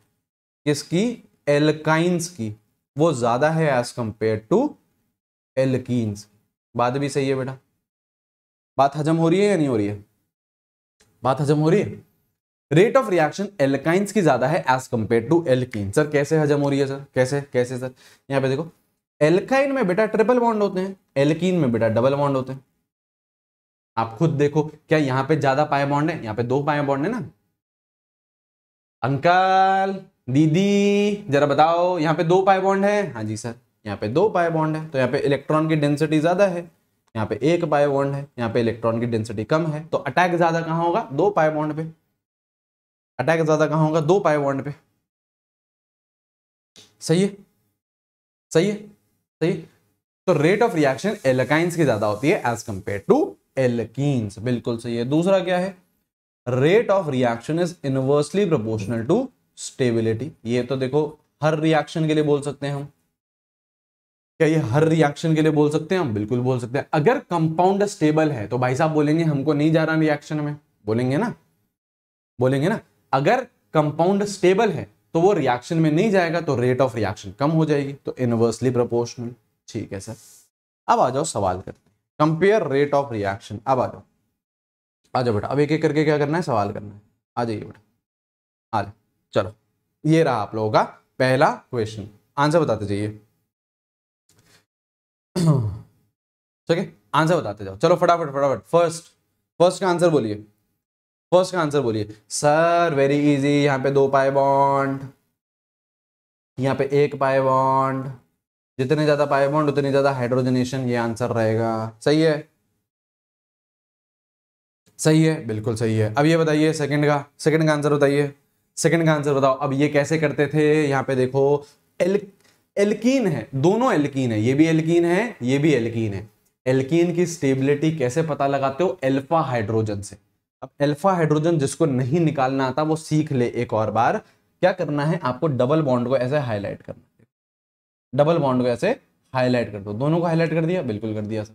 किसकी एल्काइंस की वो ज़्यादा है एज कंपेयर टू एल्कीन्स बात भी सही है बेटा बात हजम हो रही है या नहीं हो रही है बात हजम हो रही है रेट ऑफ रिएक्शन एल्काइंस की ज़्यादा है as compare to alkene sir कैसे हजम हो रही है सर कैसे कैसे सर यहां पे देखो एल्काइन में बेटा ट्रिपल बॉन्ड होते हैं एल्कीन में बेटा डबल बॉन्ड होते हैं आप खुद देखो क्या यहाँ पे ज़्यादा पाए बॉन्ड है यहाँ पे दो पाए बॉन्ड है ना अंकल दीदी जरा बताओ यहाँ पे दो पाए बॉन्ड है हाँ जी सर यहाँ पे दो पाए बॉन्ड है तो यहाँ पे इलेक्ट्रॉन की डेंसिटी ज्यादा है यहाँ पे एक पाई बॉन्ड है यहाँ पे इलेक्ट्रॉन की डेंसिटी कम है तो अटैक ज्यादा कहाँ होगा दो पाए बॉन्ड पे अटैक ज्यादा कहाँ होगा दो पाए बॉन्ड पे सही है सही है सही है? तो रेट ऑफ रिएक्शन एलकाइंस की ज्यादा होती है एज कंपेयर टू एलकीन्स बिल्कुल सही है दूसरा क्या है rate of reaction is inversely proportional to stability ये तो देखो हर रिएक्शन के लिए बोल सकते हैं हम क्या ये हर रिएक्शन के लिए बोल सकते हैं हम बिल्कुल बोल सकते हैं अगर कंपाउंड स्टेबल है तो भाई साहब बोलेंगे हमको नहीं जा रहा रिएक्शन में बोलेंगे ना बोलेंगे ना अगर कंपाउंड स्टेबल है तो वो रिएक्शन में नहीं जाएगा तो रेट ऑफ रिएक्शन कम हो जाएगी तो इनवर्सली प्रोपोर्शनल ठीक है सर अब आ जाओ सवाल करते हैं कंपेयर रेट ऑफ रिएक्शन अब आ जाओ आ जाओ बेटा अब एक एक करके क्या करना है सवाल करना है आ जाइए बेटा आ जाओ चलो ये रहा आप लोगों का पहला क्वेश्चन आंसर बताते जाइए ठीक है आंसर बताते जाओ चलो फटाफट फटाफट फर्स्ट फर्स्ट का आंसर बोलिए फर्स्ट का आंसर बोलिए सर वेरी इजी यहाँ पे दो पाए बॉन्ड यहाँ पे एक पाए बॉन्ड जितने ज़्यादा पाए बॉन्ड उतनी ज़्यादा हाइड्रोजनेशन ये आंसर रहेगा सही है सही है बिल्कुल सही है अब ये बताइए सेकंड का सेकंड का आंसर बताइए सेकंड का आंसर बताओ अब ये कैसे करते थे यहाँ पे देखो एल एल्कीन है दोनों एल्कीन है ये भी एल्कीन है ये भी एल्कीन है एल्कीन की स्टेबिलिटी कैसे पता लगाते हो एल्फा हाइड्रोजन से अब एल्फा हाइड्रोजन जिसको नहीं निकालना आता वो सीख ले एक और बार क्या करना है आपको डबल बॉन्ड को ऐसे हाईलाइट करना डबल बॉन्ड को ऐसे हाईलाइट कर दो दोनों को हाईलाइट कर दिया बिल्कुल कर दिया सर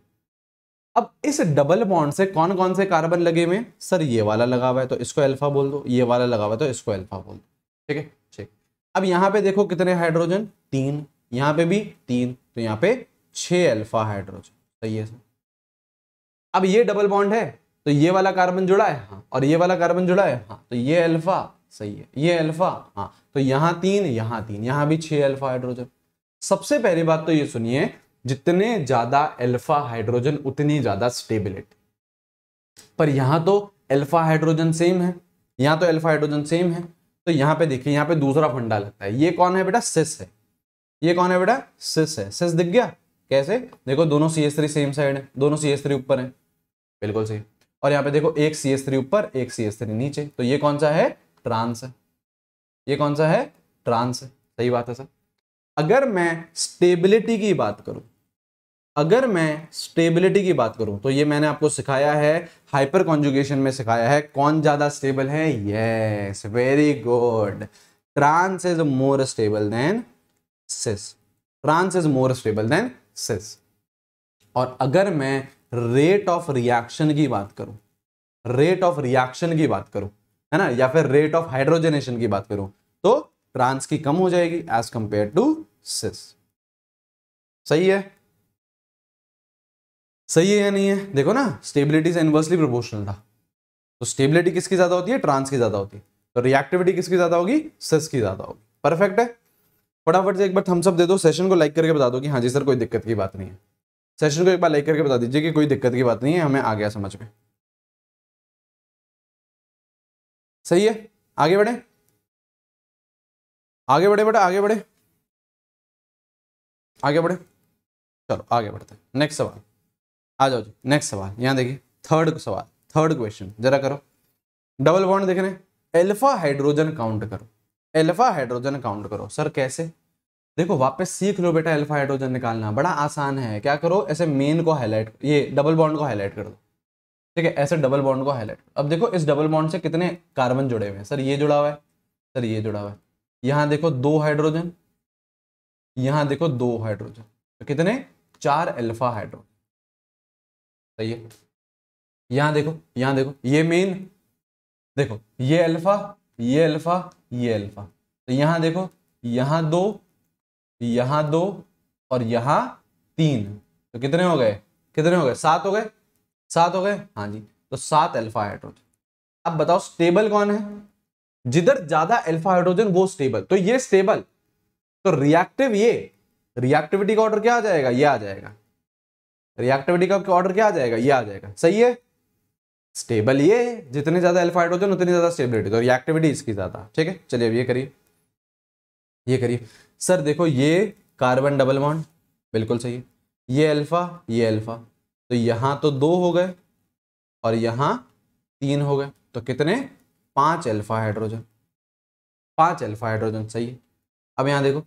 अब इस डबल बॉन्ड से कौन कौन से कार्बन लगे हुए सर ये वाला लगा हुआ है तो इसको अल्फा बोल दो ये वाला लगा हुआ है तो इसको अल्फा बोल दो ठीक है ठीक अब यहां पे देखो कितने हाइड्रोजन तीन यहां पे भी तीन तो यहां पे छह अल्फा हाइड्रोजन सही है सर अब ये डबल बॉन्ड है तो ये वाला कार्बन जुड़ा है हाँ और ये वाला कार्बन जुड़ा है हाँ तो ये अल्फा सही है ये अल्फा हाँ तो यहां तीन यहां तीन यहां भी छह अल्फा हाइड्रोजन सबसे पहली बात तो ये सुनिए जितने ज्यादा अल्फा हाइड्रोजन उतनी ज्यादा स्टेबिलिटी पर यहां तो अल्फा हाइड्रोजन सेम है यहां तो अल्फा हाइड्रोजन सेम है तो यहां पे देखिए यहां पे दूसरा फंडा लगता है ये कौन है बेटा सिस है ये कौन है बेटा सिस है सिस दिख गया कैसे देखो दोनों C S three same side है दोनों सी एस थ्री ऊपर है बिल्कुल सही और यहां पे देखो एक सी एस थ्री ऊपर एक सी एस थ्री नीचे तो ये कौन सा है ट्रांस है ये कौन सा है ट्रांस है सही बात है सर अगर मैं स्टेबिलिटी की बात करूं अगर मैं स्टेबिलिटी की बात करूं तो ये मैंने आपको सिखाया है हाइपर कॉन्जुगेशन में सिखाया है कौन ज्यादा स्टेबल है yes very good trans is more stable than cis trans is more stable than cis और अगर मैं रेट ऑफ रिएक्शन की बात करूं रेट ऑफ रिएक्शन की बात करूं है ना या फिर रेट ऑफ हाइड्रोजनेशन की बात करूं तो ट्रांस की कम हो जाएगी एज कंपेयर टू सिस सही है सही है या नहीं है देखो ना स्टेबिलिटी से इन्वर्सली प्रोपोर्शनल था तो स्टेबिलिटी किसकी ज्यादा होती है ट्रांस की ज्यादा होती है तो रिएक्टिविटी किसकी ज्यादा होगी सिस की ज्यादा होगी परफेक्ट है फटाफट से एक बार थम्सअप दे दो सेशन को लाइक करके बता दो कि हाँ जी सर कोई दिक्कत की बात नहीं है सेशन को एक बार लाइक करके बता दीजिए कि कोई दिक्कत की बात नहीं है हमें आ गया समझ में सही है आगे बढ़े आगे बढ़े बेटा आगे बढ़े आगे बढ़े चलो आगे बढ़ते नेक्स्ट सवाल आ जाओ जी नेक्स्ट सवाल यहाँ देखिए थर्ड सवाल थर्ड क्वेश्चन जरा करो डबल बॉन्ड देख रहे हैं एल्फा हाइड्रोजन काउंट करो एल्फा हाइड्रोजन काउंट करो सर कैसे देखो वापस सीख लो बेटा एल्फा हाइड्रोजन निकालना बड़ा आसान है क्या करो ऐसे मेन को हाईलाइट ये डबल बॉन्ड को हाईलाइट कर दो ठीक है ऐसे डबल बॉन्ड को हाईलाइट अब देखो इस डबल बॉन्ड से कितने कार्बन जुड़े हुए हैं सर ये जुड़ा हुआ है सर ये जुड़ा हुआ है यहाँ देखो दो हाइड्रोजन यहाँ देखो दो हाइड्रोजन तो कितने चार एल्फा हाइड्रोजन सही है यहां देखो यहां देखो ये मेन देखो ये अल्फा ये अल्फा ये अल्फा तो यहां देखो यहां दो यहां दो और यहां तीन तो कितने हो गए कितने हो गए सात हो गए सात हो गए हाँ जी तो सात अल्फा हाइड्रोजन अब बताओ स्टेबल कौन है जिधर ज्यादा अल्फा हाइड्रोजन वो स्टेबल तो ये स्टेबल तो रिएक्टिव ये रिएक्टिविटी का ऑर्डर क्या आ जाएगा ये आ जाएगा रिएक्टिविटी का ऑर्डर क्या आ जाएगा ये आ जाएगा सही है स्टेबल ये जितने ज्यादा एल्फा हाइड्रोजन उतनी ज्यादा स्टेबिलिटी तो रिएक्टिविटी इसकी ज्यादा ठीक है चलिए अब ये करिए ये करिए सर देखो ये कार्बन डबल बॉन्ड बिल्कुल सही है ये अल्फा ये अल्फा तो यहाँ तो दो हो गए और यहाँ तीन हो गए तो कितने पांच अल्फा हाइड्रोजन पांच अल्फा हाइड्रोजन सही है अब यहाँ देखो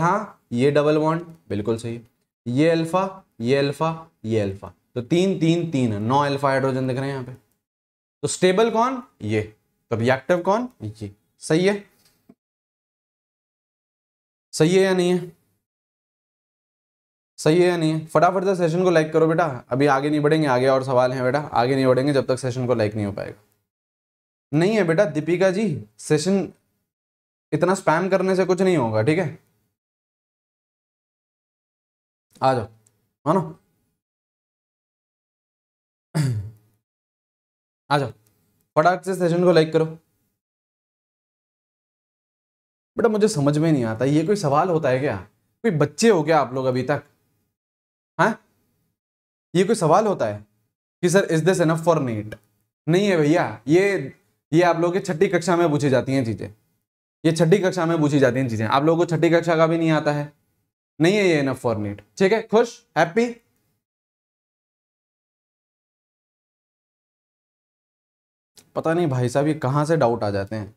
हाँ ये डबल बॉन्ड बिल्कुल सही है ये अल्फा ये अल्फा ये अल्फा तो तीन तीन तीन है नौ अल्फा हाइड्रोजन दिख रहे हैं यहाँ पे तो स्टेबल कौन ये तो रिएक्टिव कौन ये सही है सही है या नहीं है सही है या नहीं है फटाफट से सेशन को लाइक करो बेटा अभी आगे नहीं बढ़ेंगे आगे और सवाल हैं बेटा आगे नहीं बढ़ेंगे जब तक सेशन को लाइक नहीं हो पाएगा नहीं है बेटा दीपिका जी सेशन इतना स्पैम करने से कुछ नहीं होगा ठीक है आ जाओ है ना आ जाओ फटाक से सेशन को लाइक करो बेटा मुझे समझ में नहीं आता ये कोई सवाल होता है क्या कोई बच्चे हो क्या आप लोग अभी तक है हाँ? ये कोई सवाल होता है कि sir is this enough for NEET नहीं है भैया ये ये आप लोग के छठी कक्षा में पूछी जाती हैं चीज़ें ये छठी कक्षा में पूछी जाती हैं चीज़ें आप लोगों को छठी कक्षा का भी नहीं आता है नहीं है ये एनफ फॉर नीट ठीक है खुश हैप्पी पता नहीं भाई साहब ये कहां से डाउट आ जाते हैं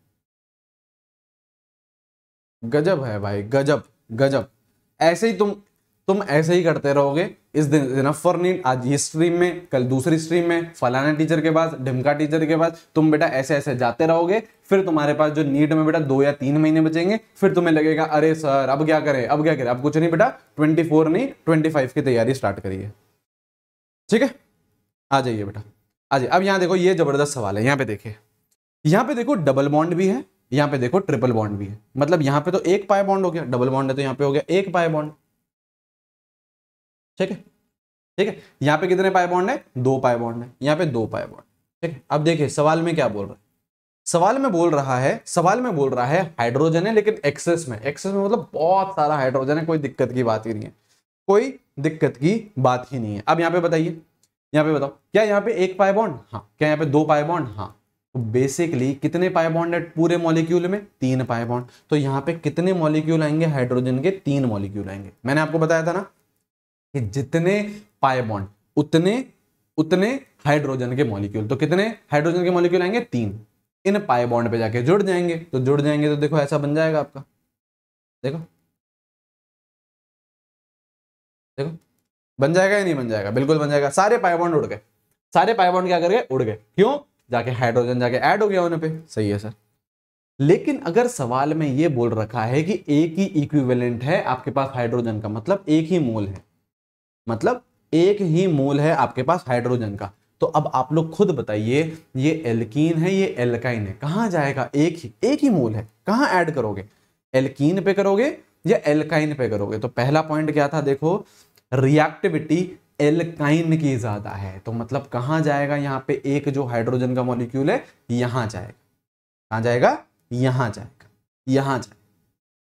गजब है भाई गजब गजब ऐसे ही तुम तुम ऐसे ही करते रहोगे इस दिन फॉर नीड आज इस स्ट्रीम में कल दूसरी स्ट्रीम में फलाना टीचर के पास ढिमका टीचर के पास तुम बेटा ऐसे ऐसे जाते रहोगे फिर तुम्हारे पास जो नीट में बेटा दो या तीन महीने बचेंगे फिर तुम्हें लगेगा अरे सर अब क्या करें अब क्या करें अब कुछ नहीं बेटा ट्वेंटी फोर नहीं ट्वेंटी फाइव की तैयारी स्टार्ट करिए ठीक है आ जाइए बेटा आ जाइए अब यहाँ देखो ये जबरदस्त सवाल है यहाँ पे देखिए यहाँ पे देखो डबल बॉन्ड भी है यहाँ पे देखो ट्रिपल बॉन्ड भी है मतलब यहाँ पे तो एक पाए बॉन्ड हो गया डबल बॉन्ड है तो यहाँ पे हो गया एक पाए बॉन्ड ठीक है ठीक है यहाँ पे कितने पाए बॉन्ड है दो पाए बॉन्ड है यहाँ पे दो पाए बॉन्ड ठीक है अब देखिए सवाल में क्या बोल रहा है सवाल में बोल रहा है सवाल में बोल रहा है हाइड्रोजन है लेकिन एक्सेस में एक्सेस में मतलब बहुत सारा हाइड्रोजन है कोई दिक्कत की बात ही नहीं है कोई दिक्कत की बात ही नहीं है अब यहाँ पे बताइए यहाँ पे बताओ क्या यहाँ पे एक पाए बॉन्ड हाँ क्या यहाँ पे दो पाए बॉन्ड हाँ तो बेसिकली कितने पाए बॉन्ड है पूरे मॉलिक्यूल में तीन पाए बॉन्ड तो यहाँ पे कितने मॉलिक्यूल आएंगे हाइड्रोजन के तीन मॉलिक्यूल आएंगे मैंने आपको बताया था ना कि जितने पाए बॉन्ड उतने उतने हाइड्रोजन के मॉलिक्यूल तो कितने हाइड्रोजन के मॉलिक्यूल आएंगे तीन इन पाए बॉन्ड पे जाके जुड़ जाएंगे तो जुड़ जाएंगे तो देखो ऐसा बन जाएगा आपका देखो देखो बन जाएगा या नहीं बन जाएगा बिल्कुल बन जाएगा सारे पाए बॉन्ड उड़ गए सारे पाए बॉन्ड क्या कर गए उड़ गए क्यों जाके हाइड्रोजन जाके ऐड हो गया उन पे सही है सर लेकिन अगर सवाल में ये बोल रखा है कि एक ही इक्विवेलेंट है आपके पास हाइड्रोजन का मतलब एक ही मोल है मतलब एक ही मूल है आपके पास हाइड्रोजन का तो अब आप लोग खुद बताइए ये एल्कीन है ये एल्काइन है कहाँ जाएगा एक ही एक ही मूल है कहाँ ऐड करोगे एल्कीन पे करोगे या एल्काइन पे करोगे तो पहला पॉइंट क्या था देखो रिएक्टिविटी एल्काइन की ज़्यादा है तो मतलब कहाँ जाएगा यहाँ पे एक जो हाइड्रोजन का मॉलिक्यूल है यहाँ जाएगा कहाँ जाएगा यहाँ जाएगा यहाँ जाएगा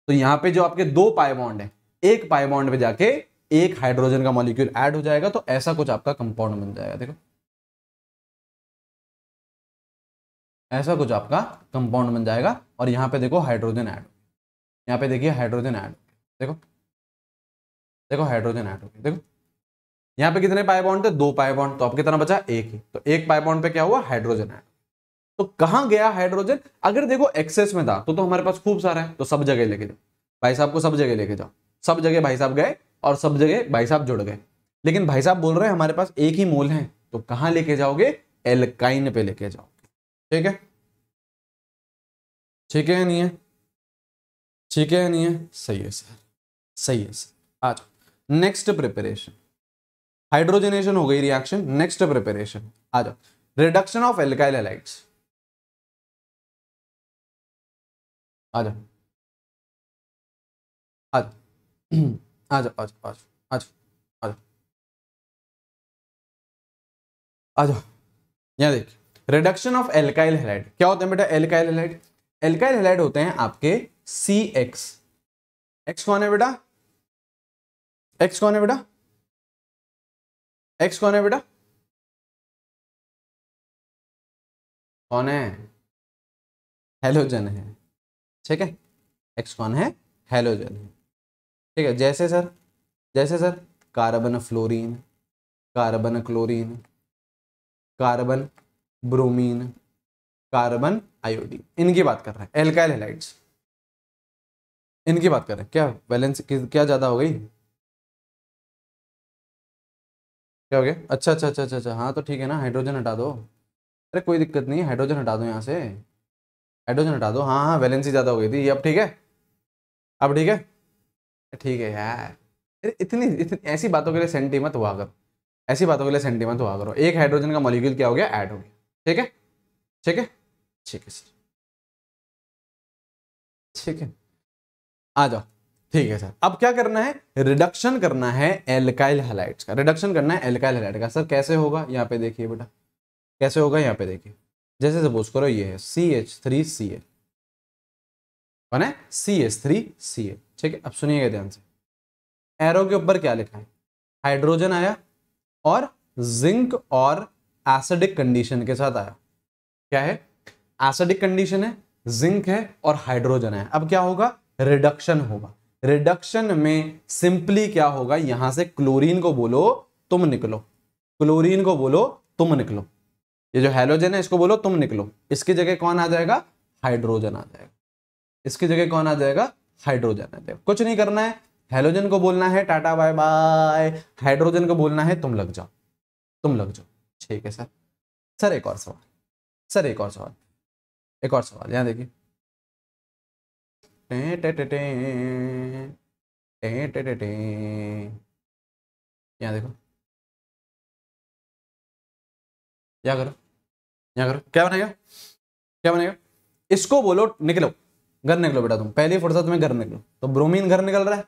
तो यहाँ पे जो आपके दो पाइबॉन्ड है एक पाइबॉन्ड पे जाके एक हाइड्रोजन का मॉलिक्यूल ऐड हो जाएगा तो ऐसा कुछ आपका कंपाउंड बन जाएगा देखो ऐसा कुछ आपका कंपाउंड बन जाएगा और यहां पे देखो हाइड्रोजन ऐड यहां पे देखिए हाइड्रोजन ऐड देखो देखो हाइड्रोजन ऐड हो गया देखो यहां पे कितने पाए बॉन्ड थे दो पाए बॉन्ड तो अब कितना बचा एक ही तो एक पाए बॉन्ड पे क्या हुआ हाइड्रोजन ऐड तो कहा गया हाइड्रोजन अगर देखो एक्सेस में था तो तो हमारे पास खूब सारा है तो सब जगह लेके जाओ भाई साहब को सब जगह लेके जाओ सब जगह भाई साहब गए और सब जगह भाई साहब जुड़ गए लेकिन भाई साहब बोल रहे हैं हमारे पास एक ही मोल है तो कहां लेके जाओगे एलकाइन पे लेके जाओगे ठीक है ठीक है नहीं है ठीक है नहीं है सही है सर सही है सर आज नेक्स्ट प्रिपरेशन हाइड्रोजनेशन हो गई रिएक्शन नेक्स्ट प्रिपरेशन आ जाओ रिडक्शन ऑफ एल्काइल एलाइट्स आ जाओ [clears throat] आ जाओ आ जाओ आ जाओ आ जाओ आ जाओ आ जाओ यहाँ देख रिडक्शन ऑफ एल्काइल हेलाइड क्या होते हैं बेटा एल्काइल हेलाइड एल्काइल हेलाइड होते हैं आपके सी एक्स एक्स कौन है बेटा एक्स कौन है बेटा एक्स कौन है बेटा कौन है हेलोजन है ठीक है एक्स कौन है हेलोजन है ठीक है जैसे सर जैसे sir carbon fluorine carbon chlorine carbon bromine carbon iodine इनकी बात कर रहे हैं एल्काइल हेलाइट्स इनकी बात कर रहे हैं क्या बैलेंस क्या ज़्यादा हो गई क्या हो गया अच्छा अच्छा अच्छा अच्छा अच्छा हाँ तो ठीक है ना हाइड्रोजन हटा दो अरे कोई दिक्कत नहीं है हाइड्रोजन हटा दो यहाँ से हाइड्रोजन हटा दो हाँ हाँ वैलेंसी ज़्यादा हो गई थी अब ठीक है अब ठीक है ठीक है यार इतनी, इतनी ऐसी बातों के लिए सेंटीमत हुआ करो ऐसी बातों के लिए सेंटी हुआ करो एक हाइड्रोजन का मॉलिक्यूल क्या हो गया ऐड हो गया ठीक है ठीक है ठीक है सर ठीक है आ जाओ ठीक है सर अब क्या करना है रिडक्शन करना है एल्काइल हैलाइड्स का रिडक्शन करना है एल्काइल हैलाइड का सर कैसे होगा यहाँ पे देखिए बेटा कैसे होगा यहाँ पे देखिए जैसे सपोज करो ये है C H three C H कौन है सी एस थ्री सी ए ठीक है अब सुनिएगा ध्यान से एरो के ऊपर क्या लिखा है हाइड्रोजन आया और जिंक और एसिडिक कंडीशन के साथ आया क्या है एसिडिक कंडीशन है जिंक है और हाइड्रोजन है अब क्या होगा रिडक्शन होगा रिडक्शन में सिंपली क्या होगा यहां से क्लोरीन को बोलो तुम निकलो क्लोरीन को बोलो तुम निकलो ये जो हेलोजन है इसको बोलो तुम निकलो इसकी जगह कौन आ जाएगा हाइड्रोजन आ जाएगा इसकी जगह कौन आ जाएगा हाइड्रोजन आ जाएगा कुछ नहीं करना है हेलोजन को बोलना है टाटा बाय बाय हाइड्रोजन को बोलना है तुम लग जाओ तुम लग जाओ ठीक है सर सर एक और सवाल सर एक और सवाल एक और सवाल यहाँ देखिए टे टे टे टे टे टे टे टे यहाँ देखो यहाँ करो यहाँ करो क्या बनेगा क्या बनेगा इसको बोलो निकलो घर निकलो बेटा तुम पहली फुर्सत में घर निकलो तो ब्रोमीन घर निकल रहा है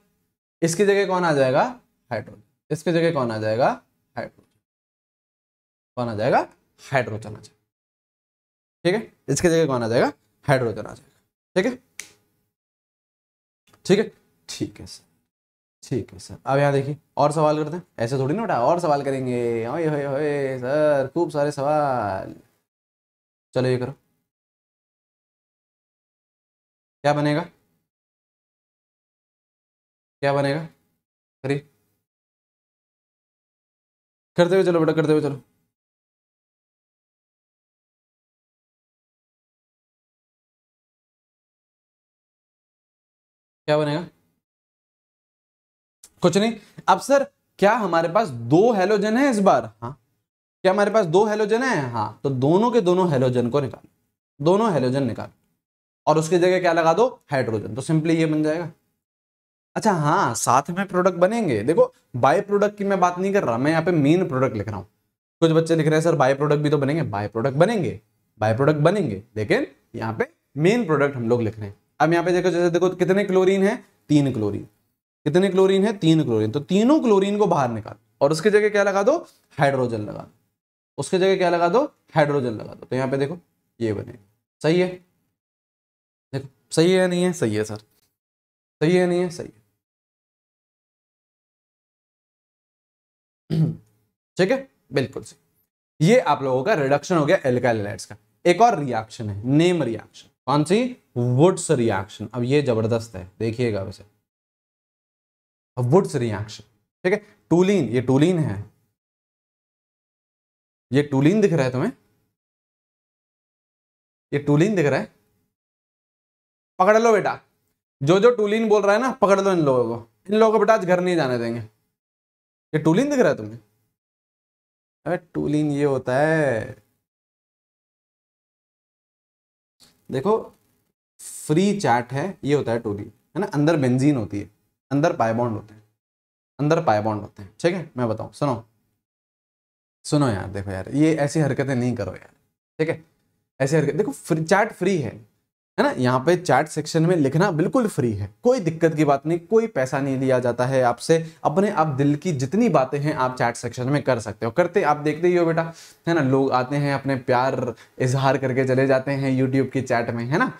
इसकी जगह कौन आ जाएगा हाइड्रोजन इसकी जगह कौन आ जाएगा हाइड्रोजन कौन आ जाएगा हाइड्रोजन आ जाएगा ठीक है इसकी जगह कौन आ जाएगा हाइड्रोजन आ जाएगा ठीक है ठीक है ठीक है सर ठीक है सर अब यहाँ देखिए और सवाल करते हैं ऐसे थोड़ी ना उठा और सवाल करेंगे ओए होए सर खूब सारे सवाल चलो ये करो क्या बनेगा क्या बनेगा अरे करते हुए चलो बेटा करते हुए चलो क्या बनेगा कुछ नहीं अब सर क्या हमारे पास दो हेलोजन है इस बार हाँ क्या हमारे पास दो हेलोजन है हाँ तो दोनों के दोनों हेलोजन को निकालो दोनों हेलोजन निकालो और उसकी जगह क्या लगा दो हाइड्रोजन तो सिंपली ये बन जाएगा अच्छा हाँ साथ में प्रोडक्ट बनेंगे देखो बाय प्रोडक्ट की मैं बात नहीं कर रहा मैं यहाँ पे मेन प्रोडक्ट लिख रहा हूँ कुछ बच्चे लिख रहे हैं सर बाय प्रोडक्ट भी तो बनेंगे बाय प्रोडक्ट बनेंगे बाय प्रोडक्ट बनेंगे लेकिन यहाँ पे मेन प्रोडक्ट हम लोग लिख रहे हैं अब यहाँ पे देखो जैसे देखो कितने क्लोरीन है तीन क्लोरीन कितने क्लोरीन है तीन क्लोरीन तो तीनों क्लोरीन को बाहर निकाल और उसकी जगह क्या लगा दो हाइड्रोजन लगा दो उसकी जगह क्या लगा दो हाइड्रोजन लगा दो तो यहाँ पे देखो ये बनेगा सही है सही है नहीं है सही है सर सही है नहीं है सही है [clears throat] ठीक है बिल्कुल सही ये आप लोगों का रिडक्शन हो गया एल्काइलाइट्स का एक और रिएक्शन है नेम रिएक्शन कौन सी वुड्स रिएक्शन अब ये जबरदस्त है देखिएगा वैसे वुड्स रिएक्शन ठीक है टूलिन ये टूलिन है ये टूलिन दिख रहा है तुम्हें ये टूलिन दिख रहा है पकड़ लो बेटा जो जो टूलिन बोल रहा है ना पकड़ लो इन लोगों को इन लोगों को बेटा आज घर नहीं जाने देंगे ये टूलिन दिख रहा है तुम्हें अरे टूलिन ये होता है देखो फ्री चैट है ये होता है टूलिन है ना अंदर बेंजीन होती है अंदर पाएबॉन्ड होते हैं अंदर पाएबॉन्ड होते हैं ठीक है मैं बताऊँ सुनो सुनो यार देखो यार ये ऐसी हरकतें नहीं करो यार ठीक है ऐसी हरकत देखो फ्री चैट फ्री है है ना यहाँ पे चैट सेक्शन में लिखना बिल्कुल फ्री है कोई दिक्कत की बात नहीं कोई पैसा नहीं लिया जाता है आपसे अपने आप दिल की जितनी बातें हैं आप चैट सेक्शन में कर सकते हो करते आप देखते ही हो बेटा है ना लोग आते हैं अपने प्यार इजहार करके चले जाते हैं यूट्यूब की चैट में है ना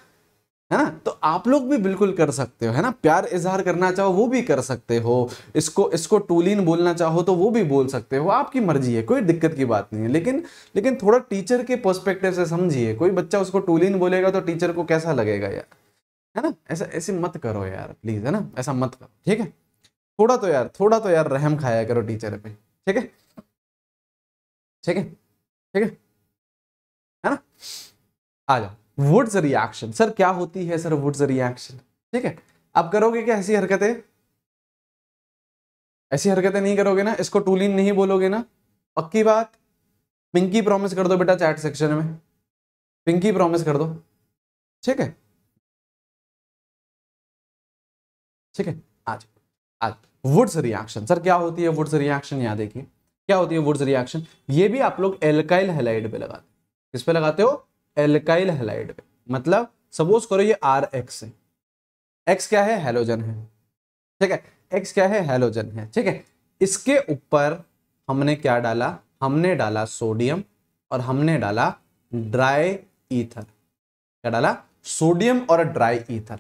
है ना तो आप लोग भी बिल्कुल कर सकते हो है ना प्यार इजहार करना चाहो वो भी कर सकते हो इसको इसको टूलिन बोलना चाहो तो वो भी बोल सकते हो आपकी मर्जी है कोई दिक्कत की बात नहीं है लेकिन लेकिन थोड़ा टीचर के पर्सपेक्टिव से समझिए कोई बच्चा उसको टूलिन बोलेगा तो टीचर को कैसा लगेगा यार है ना ऐसा ऐसे मत करो यार प्लीज़ है ना ऐसा मत करो ठीक है थोड़ा तो यार थोड़ा तो यार रहम खाया करो टीचर पे ठीक है ठीक है ठीक है है ना आ जाओ वुड्स रिएक्शन सर क्या होती है सर वुड्स रिएक्शन ठीक है आप करोगे क्या ऐसी हरकतें ऐसी हरकतें नहीं करोगे ना इसको टूलिन नहीं बोलोगे ना पक्की बात पिंकी प्रॉमिस कर दो बेटा चैट सेक्शन में पिंकी प्रॉमिस कर दो ठीक है ठीक है आज आज वुड्स रिएक्शन सर क्या होती है वुड्स रिएक्शन याद देखिए क्या होती है वुड्स रिएक्शन ये भी आप लोग एल्काइल हेलाइड पे लगाते किस पे लगाते हो एल्काइल हेलाइड पे मतलब सपोज करो ये आर एक्स है एक्स क्या है हेलोजन है ठीक है एक्स क्या है हेलोजन है ठीक है इसके ऊपर हमने क्या डाला हमने डाला सोडियम और हमने डाला ड्राई ईथर क्या डाला सोडियम और ड्राई ईथर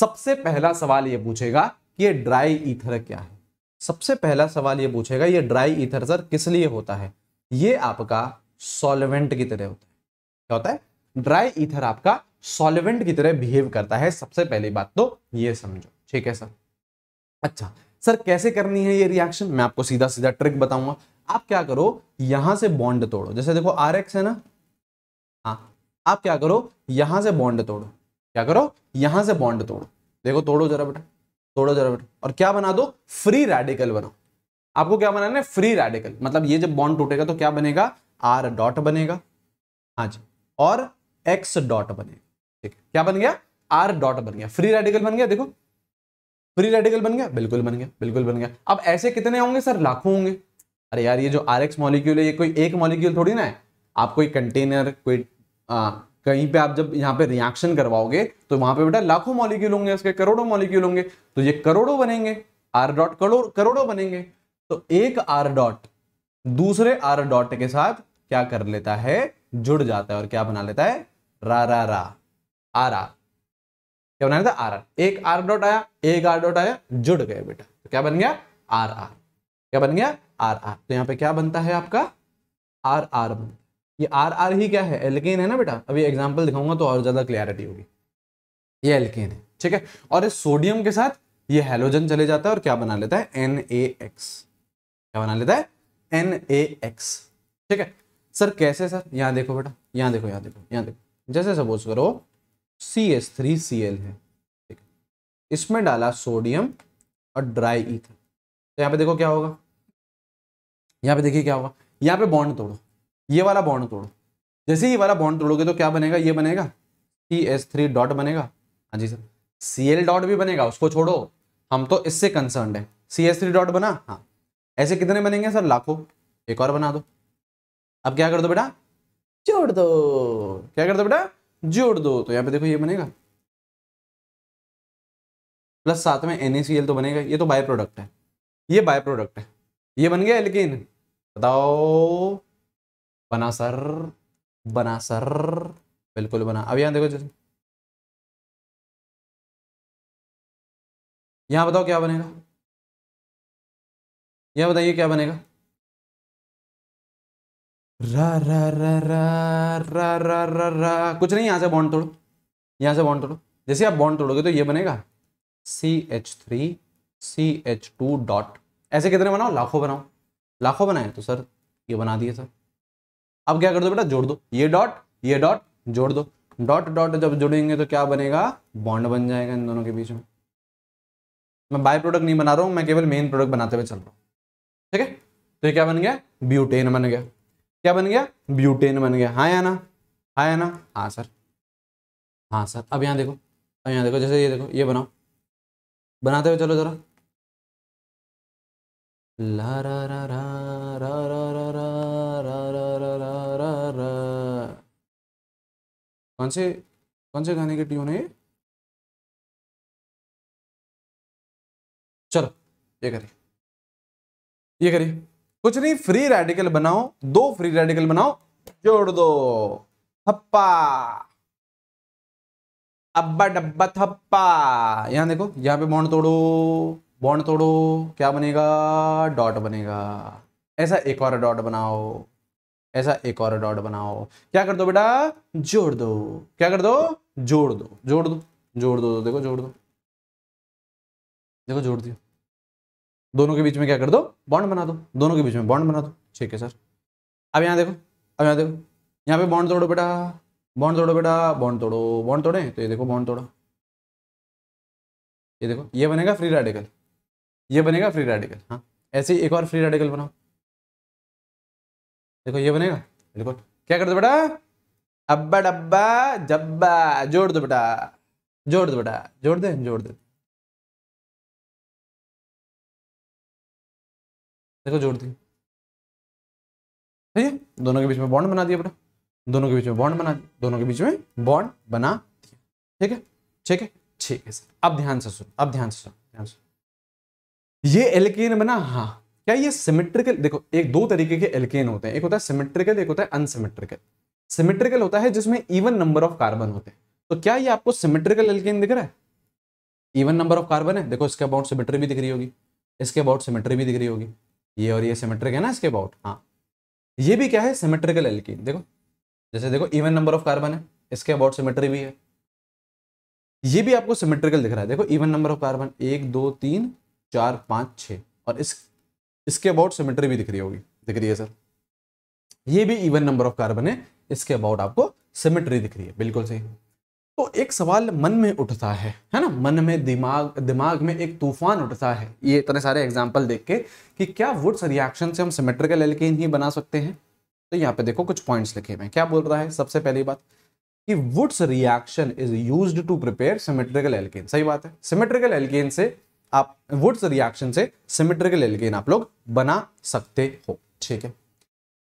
सबसे पहला सवाल ये पूछेगा कि ये ड्राई ईथर क्या है सबसे पहला सवाल ये पूछेगा ये ड्राई ईथर सर किस लिए होता है ये आपका सॉल्वेंट की तरह होता है क्या होता है ड्राई ईथर आपका सॉल्वेंट की तरह बिहेव करता है सबसे पहली बात तो ये समझो ठीक है सर अच्छा सर कैसे करनी है ये रिएक्शन मैं आपको सीधा सीधा ट्रिक बताऊंगा आप क्या करो यहां से बॉन्ड तोड़ो जैसे देखो आर एक्स है ना हाँ आप क्या करो यहां से बॉन्ड तोड़ो क्या करो यहां से बॉन्ड तोड़ो देखो तोड़ो जरा बेटा तोड़ो जरा बेटा और क्या बना दो फ्री रेडिकल बनाओ आपको क्या बनाना है फ्री रेडिकल मतलब ये जब बॉन्ड टूटेगा तो क्या बनेगा आर डॉट बनेगा हाँ जी और एक्स डॉट बने ठीक क्या बन गया आर डॉट बन गया फ्री रेडिकल बन गया देखो फ्री रेडिकल बन गया बिल्कुल बन गया बिल्कुल बन गया अब ऐसे कितने होंगे सर लाखों होंगे अरे यार ये जो आर एक्स मॉलिक्यूल है ये कोई एक मॉलिक्यूल थोड़ी ना है आप कोई कंटेनर कोई आ, कहीं पे आप जब यहाँ पे रिएक्शन करवाओगे तो वहां पे बेटा लाखों मॉलिक्यूल होंगे उसके करोड़ों मॉलिक्यूल होंगे तो ये करोड़ों बनेंगे आर डॉट करोड़ करोड़ों बनेंगे तो एक आर डॉट दूसरे आर डॉट के साथ क्या कर लेता है जुड़ जाता है और क्या बना लेता है रा रा रा आरा क्या बना लेता है आर आर एक आर डॉट आया एक आर डॉट आया जुड़ गए बेटा तो क्या बन गया आर आर क्या बन गया आर आर तो यहाँ पे क्या बनता है आपका आर आर ये आर आर ही क्या है एल्केन है ना बेटा अभी एग्जाम्पल दिखाऊंगा तो और ज्यादा क्लियरिटी होगी ये एल्केन है ठीक है और इस सोडियम के साथ ये हेलोजन चले जाता है और क्या बना लेता है एन ए एक्स क्या बना लेता है एन ए एक्स ठीक है सर कैसे सर यहाँ देखो बेटा यहाँ देखो यहाँ देखो यहाँ देखो जैसे सपोज करो C S three C L है ठीक इसमें डाला सोडियम और ड्राई ईथर तो यहाँ पे देखो क्या होगा यहाँ पे देखिए क्या होगा यहाँ पे बॉन्ड तोड़ो ये वाला बॉन्ड तोड़ो जैसे ये वाला बॉन्ड तोड़ोगे तो क्या बनेगा ये बनेगा सी एस थ्री डॉट बनेगा हाँ जी सर सी एल डॉट भी बनेगा उसको छोड़ो हम तो इससे कंसर्न है सी एस थ्री डॉट बना हाँ ऐसे कितने बनेंगे सर लाखों एक और बना दो अब क्या कर दो बेटा जोड़ दो क्या कर दो बेटा जोड़ दो तो यहाँ पे देखो ये बनेगा प्लस साथ में एन तो बनेगा ये तो बाय प्रोडक्ट है ये बाय प्रोडक्ट है ये बन गया लेकिन बताओ बना सर बना सर बिल्कुल बना अब यहां देखो जैसे यहां बताओ क्या बनेगा यहां बताइए क्या बनेगा रा रा रा रा रा रा रा रा कुछ नहीं यहां से बॉन्ड तोड़ो यहाँ से बॉन्ड तोड़ो जैसे आप बॉन्ड तोड़ोगे तो ये बनेगा C H three C H two dot ऐसे कितने बनाओ लाखों बनाओ लाखों बनाए तो सर ये बना दिए सर अब क्या कर दो बेटा जोड़ दो ये डॉट ये डॉट जोड़ दो डॉट डॉट जब जुड़ेंगे तो क्या बनेगा बॉन्ड बन जाएगा इन दोनों के बीच में मैं बाय प्रोडक्ट नहीं बना रहा हूँ मैं केवल मेन प्रोडक्ट बनाते हुए चल रहा हूँ ठीक है तो ये क्या बन गया ब्यूटेन बन गया क्या बन गया ब्यूटेन बन गया हाँ या ना हाँ या ना हाँ सर हाँ सर अब यहाँ देखो अब यहाँ देखो जैसे ये देखो ये बनाओ बनाते हुए चलो जरा ला रा रा रा रा रा रा रा रा रा रा रा रा रा कौन से कौन से गाने की ट्यून है ये चलो ये करिए ये करिए कुछ नहीं फ्री रेडिकल बनाओ दो फ्री रेडिकल बनाओ जोड़ दो थप्पा अब्बा डब्बा थप्पा यहां देखो यहां पे बॉन्ड तोड़ो बॉन्ड तोड़ो क्या बनेगा डॉट बनेगा ऐसा एक और डॉट बनाओ ऐसा एक और डॉट बनाओ क्या कर दो बेटा जोड़ दो क्या कर दो जोड़ दो जोड़ दो जोड़ दो देखो जोड़ दो देखो जोड़ दियो दोनों के बीच में क्या कर दो बॉन्ड बना दो दोनों के बीच में बॉन्ड बना दो ठीक है सर अब यहाँ देखो अब यहाँ देखो यहाँ पे बॉन्ड तोड़ो बेटा बॉन्ड तोड़ो बेटा बॉन्ड तोड़ो बॉन्ड तोड़े तो ये देखो बॉन्ड तोड़ो ये देखो ये बनेगा फ्री रेडिकल ये बनेगा फ्री रेडिकल हाँ ऐसे ही एक और फ्री रेडिकल बनाओ देखो ये बनेगा बिल्कुल क्या कर दो बेटा अब्बा डब्बा जब्बा जोड़ दो बेटा जोड़ दो बेटा जोड़ दे जोड़ दे देखो जोड़ दी ठीक है दोनों के बीच में बॉन्ड बना दिया बेटा दोनों के बीच में बॉन्ड बना दिया दोनों के बीच में बॉन्ड बना दिया ठीक है ठीक है ठीक है सर अब ध्यान से सुनो अब ध्यान से सुनो ध्यान से ये एल्केन बना हाँ क्या ये सिमेट्रिकल देखो एक दो तरीके के एल्केन होते हैं एक होता है सिमेट्रिकल एक होता है अनसिमेट्रिकल सिमेट्रिकल होता है जिसमें इवन नंबर ऑफ कार्बन होते हैं तो क्या ये आपको सिमेट्रिकल एल्केन दिख रहा है इवन नंबर ऑफ कार्बन है देखो इसके अबाउट सिमेट्री भी दिख रही होगी इसके अबाउट सिमेट्री भी दिख रही होगी ये और ये सिमेट्रिक है ना इसके अबाउट हाँ ये भी क्या है सिमेट्रिकल एल्किन देखो जैसे देखो इवन नंबर ऑफ कार्बन है इसके अबाउट सिमेट्री भी है ये भी आपको सिमेट्रिकल दिख रहा है देखो इवन नंबर ऑफ कार्बन एक दो तीन चार पाँच छः और इस इसके अबाउट सिमेट्री भी दिख रही होगी दिख रही है सर ये भी इवन नंबर ऑफ कार्बन है इसके अबाउट आपको सिमेट्री दिख रही है बिल्कुल सही तो एक सवाल मन में उठता है है ना मन में दिमाग दिमाग में एक तूफान उठता है ये इतने सारे एग्जाम्पल देख के कि क्या वुड्स रिएक्शन से हम सिमेट्रिकल एल्केन ही बना सकते हैं तो यहाँ पे देखो कुछ पॉइंट्स लिखे हुए क्या बोल रहा है सबसे पहली बात कि Wurtz reaction is use to prepare symmetrical alkane सही बात है सिमेट्रिकल एल्केन से आप वुड्स रिएक्शन से सिमेट्रिकल एल्केन आप लोग बना सकते हो ठीक है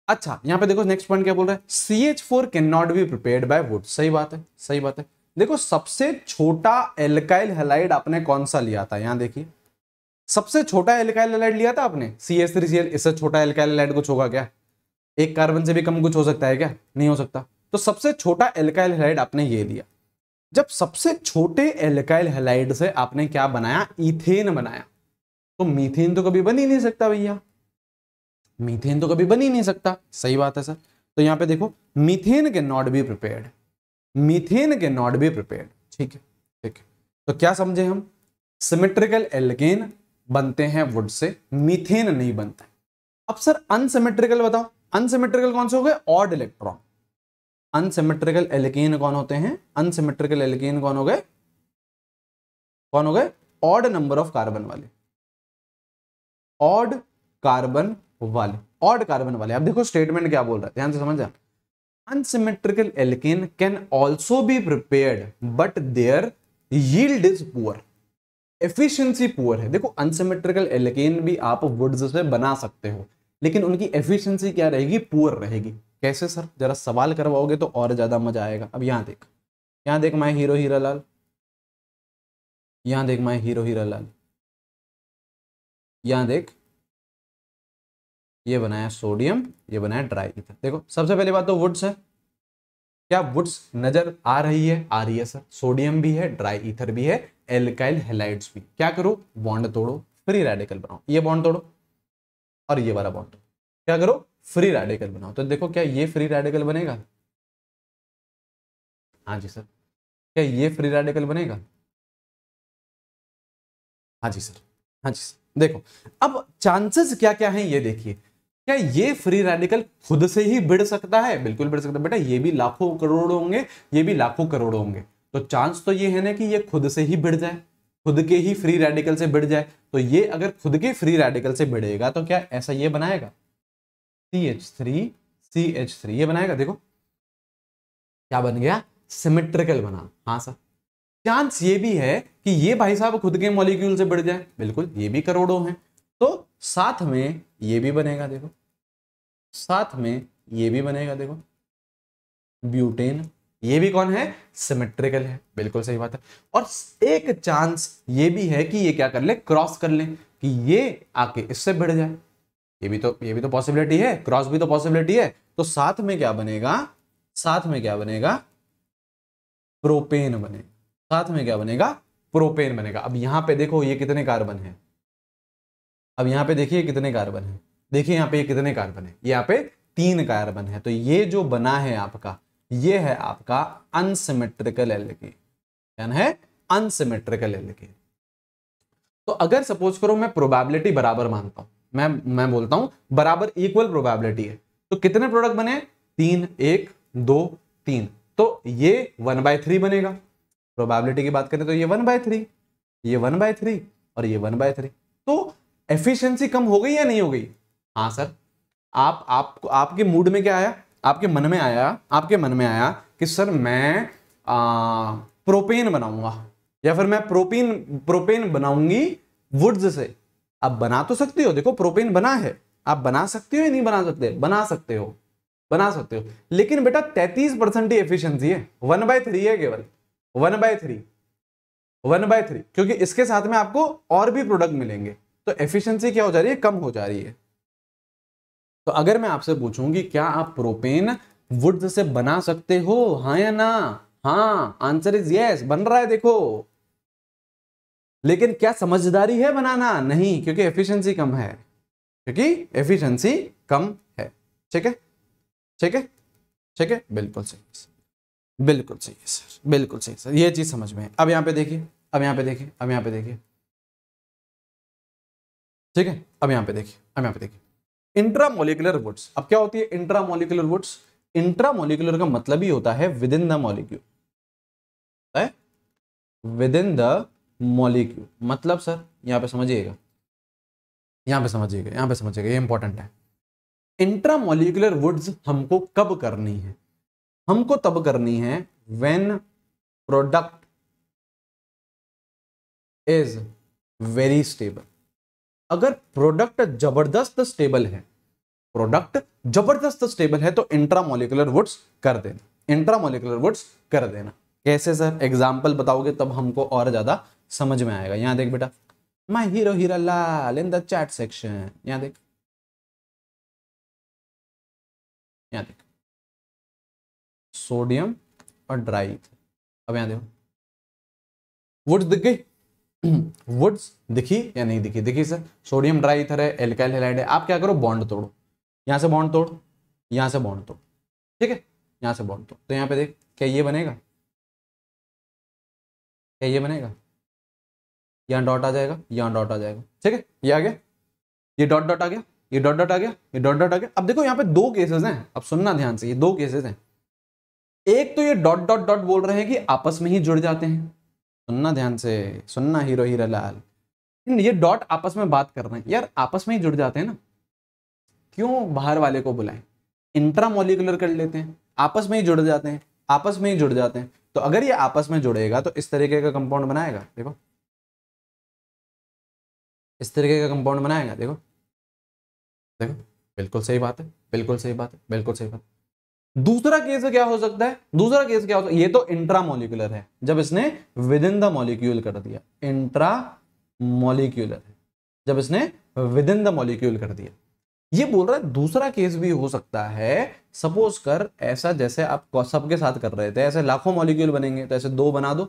अच्छा यहाँ पे देखो नेक्स्ट पॉइंट क्या बोल रहा है C H four can not be prepare by वुड सही बात है सही बात है देखो सबसे छोटा एल्काइल हेलाइड आपने कौन सा लिया था यहाँ देखिए सबसे छोटा एल्काइल हेलाइड लिया था आपने C S three C L इससे छोटा एल्काइल हेलाइड कुछ होगा क्या एक कार्बन से भी कम कुछ हो सकता है क्या नहीं हो सकता तो सबसे छोटा एल्काइल हेलाइड आपने ये लिया जब सबसे छोटे एल्काइल हेलाइड से आपने क्या बनाया इथेन बनाया तो मीथेन तो कभी बन ही नहीं सकता भैया मीथेन तो कभी बन ही नहीं सकता सही बात है सर तो यहां पे देखो methane can not be prepared methane can not be prepared ठीक है ठीक है तो क्या समझे हम सिमेट्रिकल एल्केन बनते हैं वुड से मीथेन नहीं बनता अब सर अनसिमेट्रिकल बताओ अनसिमेट्रिकल कौन से हो गए ऑड इलेक्ट्रॉन अनसिमेट्रिकल एल्केन कौन होते हैं अनसिमेट्रिकल एल्केन कौन हो गए कौन हो गए ऑड नंबर ऑफ कार्बन वाले ऑड कार्बन वाले ऑड कार्बन वाले अब देखो स्टेटमेंट क्या बोल रहा है ध्यान से समझ unsymmetrical alkane can also be prepare but their yield is poor efficiency poor है देखो अनसिमेट्रिकल एल्केन भी आप वुड्स से बना सकते हो लेकिन उनकी एफिशिएंसी क्या रहेगी पुअर रहेगी कैसे सर जरा सवाल करवाओगे तो और ज्यादा मजा आएगा अब यहां देख यहां देख माए हीरो हीरा लाल यहां देख माए हीरो हीरा लाल यहां देख ये बनाया सोडियम ये बनाया ड्राई इथर देखो सबसे पहली बात तो वुड्स है क्या वुड्स नजर आ रही है आ रही है सर सोडियम भी है ड्राई इथर भी है एल्काइल हेलाइड्स भी क्या करो बॉन्ड तोड़ो फ्री रेडिकल बनाओ ये बॉन्ड तोड़ो और ये वाला बॉन्ड क्या करो फ्री रेडिकल बनाओ तो देखो क्या ये फ्री रेडिकल बनेगा हाँ जी सर क्या ये फ्री रेडिकल बनेगा हाँ जी सर हाँ जी सर देखो अब चांसेस क्या क्या हैं ये देखिए क्या ये फ्री रेडिकल खुद से ही बिड़ सकता है बिल्कुल बिड़ सकता है बेटा ये भी लाखों करोड़ होंगे ये भी लाखों करोड़ होंगे तो चांस तो ये है ना कि ये खुद से ही बिड़ जाए खुद के ही फ्री रेडिकल से बिड़ जाए तो ये अगर खुद के फ्री रेडिकल से बिड़ेगा तो क्या ऐसा ये बनाएगा C H three C H three ये बनाएगा देखो क्या बन गया सिमेट्रिकल बना हाँ सर चांस ये भी है कि ये भाई साहब खुद के मॉलिक्यूल से बढ़ जाए बिल्कुल ये भी करोड़ों हैं तो साथ में ये भी बनेगा देखो साथ में ये भी बनेगा देखो ब्यूटेन ये भी कौन है सिमेट्रिकल है बिल्कुल सही बात है और एक चांस ये भी है कि ये क्या कर ले क्रॉस कर ले कि ये आके इससे भिड़ जाए ये भी तो ये भी तो पॉसिबिलिटी है क्रॉस भी तो पॉसिबिलिटी है तो साथ में क्या बनेगा साथ में क्या बनेगा प्रोपेन बनेगा साथ में क्या बनेगा प्रोपेन बनेगा अब यहां पे देखो ये कितने कार्बन है अब यहाँ पे देखिए कितने कार्बन है देखिए यहाँ पे कितने कार्बन है यहाँ पे तीन कार्बन है तो ये जो बना है आपका ये है आपका अनसिमेट्रिकल एल्केन है अनसिमेट्रिकल एल्केन तो अगर सपोज करो मैं प्रोबेबिलिटी बराबर मानता हूं मैं मैं बोलता हूं बराबर इक्वल प्रोबेबिलिटी है तो कितने प्रोडक्ट बने तीन एक दो तीन तो ये वन बाय थ्री बनेगा प्रोबेबिलिटी की बात करें तो ये वन बाय थ्री ये वन बाय थ्री और ये वन बाय थ्री तो एफिशिएंसी कम हो गई या नहीं हो गई हाँ सर आप आप आपके मूड में क्या आया आपके मन में आया आपके मन में आया कि सर मैं आ, प्रोपेन बनाऊंगा या फिर मैं प्रोपेन प्रोपेन बनाऊंगी वुड्स से आप बना तो सकती हो देखो प्रोपेन बना है आप बना सकते हो या नहीं बना सकते बना सकते हो बना सकते हो लेकिन बेटा 33 परसेंट ही एफिशिएंसी है वन बाय थ्री है केवल one by three one by three क्योंकि इसके साथ में आपको और भी प्रोडक्ट मिलेंगे तो एफिशिएंसी क्या हो जा रही है कम हो जा रही है तो अगर मैं आपसे पूछूंगी क्या आप प्रोपेन वुड से बना सकते हो हा या ना हा आंसर इज यस बन रहा है देखो लेकिन क्या समझदारी है बनाना नहीं क्योंकि एफिशिएंसी कम है क्योंकि एफिशिएंसी कम है ठीक है ठीक है ठीक है बिल्कुल सही बिल्कुल सही सर बिल्कुल सही सर ये चीज समझ में अब यहां पे देखिए अब यहां पे देखिए अब यहां पे देखिए ठीक है अब यहां पे देखिए अब यहां पे देखिए इंट्रामोलिकुलर वुड्स अब क्या होती है इंट्रामोलिकुलर वुड्स इंट्रामोलिकुलर का मतलब ही होता है within the molecule within the molecule मतलब सर यहां पे समझिएगा यहां पे समझिएगा यहां पे समझिएगा ये इंपॉर्टेंट है इंट्रामोलिकुलर वुड्स हमको कब करनी है हमको तब करनी है when product is very stable अगर प्रोडक्ट जबरदस्त स्टेबल है प्रोडक्ट जबरदस्त स्टेबल है तो इंट्रामोलिकुलर वुड्स कर देना इंट्रामोलिकुलर वुड्स कर देना कैसे सर एग्जाम्पल बताओगे तब हमको और ज्यादा समझ में आएगा यहां देख बेटा my hero Hira Lal in the chat section यहां देख यहां देख सोडियम और ड्राई अब यहां देखो वुड्स दिख गई वुड्स [clears throat] दिखी या नहीं दिखी दिखी सर सोडियम ड्राई इथर है एल्काइल हेलाइड है आप क्या करो बॉन्ड तोड़ो यहां से बॉन्ड तोड़ो यहां से बॉन्ड तोड़ ठीक है यहां से बॉन्ड तोड़ तो यहां पे देख क्या ये बनेगा क्या ये बनेगा यहाँ डॉट आ जाएगा यहाँ डॉट आ जाएगा ठीक है ये आ गया ये डॉट डॉट आ गया ये डॉट डॉट आ गया ये डॉट डॉट आ गया अब देखो यहाँ पे दो केसेस हैं अब सुनना ध्यान से ये दो केसेस हैं एक तो ये डॉट डॉट डॉट बोल रहे हैं कि आपस में ही जुड़ जाते हैं सुनना ध्यान से सुनना हीरो हीरा लाल ये डॉट आपस में बात कर रहे हैं यार आपस में ही जुड़ जाते हैं ना क्यों बाहर वाले को बुलाएं इंट्रामोलिकुलर कर लेते हैं आपस में ही जुड़ जाते हैं आपस में ही जुड़ जाते हैं तो अगर ये आपस में जुड़ेगा तो इस तरीके का कंपाउंड बनाएगा देखो इस तरीके का कंपाउंड बनाएगा देखो देखो बिल्कुल सही बात है बिल्कुल सही बात है बिल्कुल सही बात है दूसरा केस क्या हो सकता है दूसरा केस क्या हो सकता है ये तो इंट्रामोलिकुलर है जब इसने विद इन द मॉलिक्यूल कर दिया इंट्रा मॉलिक्यूलर है जब इसने विद इन द मॉलिक्यूल कर दिया ये बोल रहा है दूसरा केस भी हो सकता है सपोज कर ऐसा जैसे आप सबके साथ कर रहे थे ऐसे लाखों मॉलिक्यूल बनेंगे तो ऐसे दो बना दो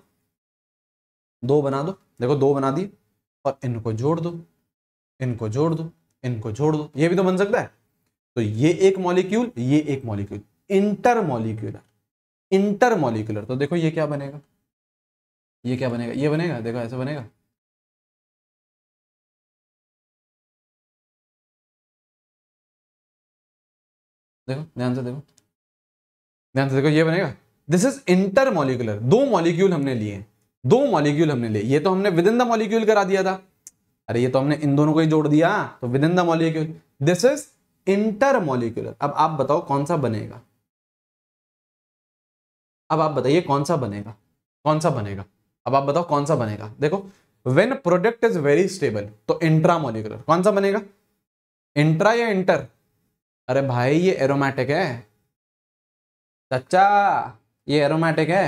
दो बना दो देखो दो बना दिए और इनको जोड़ दो इनको जोड़ दो इनको जोड़ दो ये भी तो बन सकता है तो ये एक मॉलिक्यूल ये एक मॉलिक्यूल इंटरमोलिक्यूलर इंटरमोलिकुलर तो देखो ये क्या बनेगा ये क्या बनेगा ये बनेगा देखो ऐसा बनेगा देखो ध्यान से देखो ध्यान से देखो ये बनेगा दिस इज इंटर मॉलिकुलर दो मॉलिक्यूल हमने लिए दो मॉलिक्यूल हमने लिए ये तो हमने विद इन द मॉलिक्यूल करा दिया था अरे ये तो हमने इन दोनों को ही जोड़ दिया तो within the molecule this is intermolecular अब आप बताओ कौन सा बनेगा अब आप बताइए कौन सा बनेगा कौन सा बनेगा अब आप बताओ कौन सा बनेगा देखो when product is very stable तो इंट्रा मोलिकुलर कौन सा बनेगा इंट्रा या इंटर अरे भाई ये एरोमेटिक है सच्चा ये एरोमेटिक है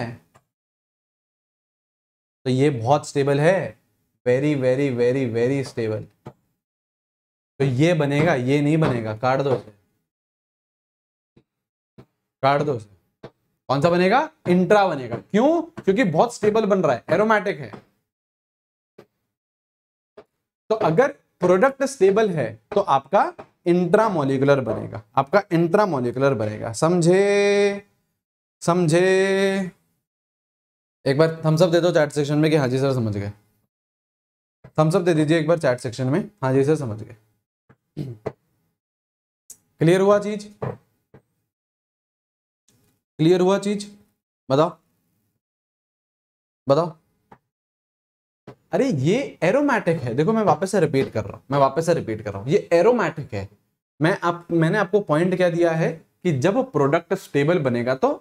तो ये बहुत स्टेबल है very very very very stable तो ये बनेगा ये नहीं बनेगा काट दो काट दो उसे कौन सा बनेगा इंट्रा बनेगा क्यों क्योंकि बहुत स्टेबल बन रहा है एरोमेटिक है तो अगर प्रोडक्ट स्टेबल है तो आपका इंट्रा मोलिकुलर बनेगा आपका इंट्रा मोलिकुलर बनेगा समझे समझे एक बार थम्सअप दे दो चैट सेक्शन में कि हाजी सर समझ गए थम्सअप दे दीजिए एक बार चैट सेक्शन में हाँ जी सर समझ गए क्लियर हुआ चीज क्लियर हुआ चीज बताओ बताओ अरे ये एरोमेटिक है देखो मैं वापस से रिपीट कर रहा हूं मैं वापस से रिपीट कर रहा हूं ये एरोमेटिक है मैं आप मैंने आपको पॉइंट क्या दिया है कि जब प्रोडक्ट स्टेबल बनेगा तो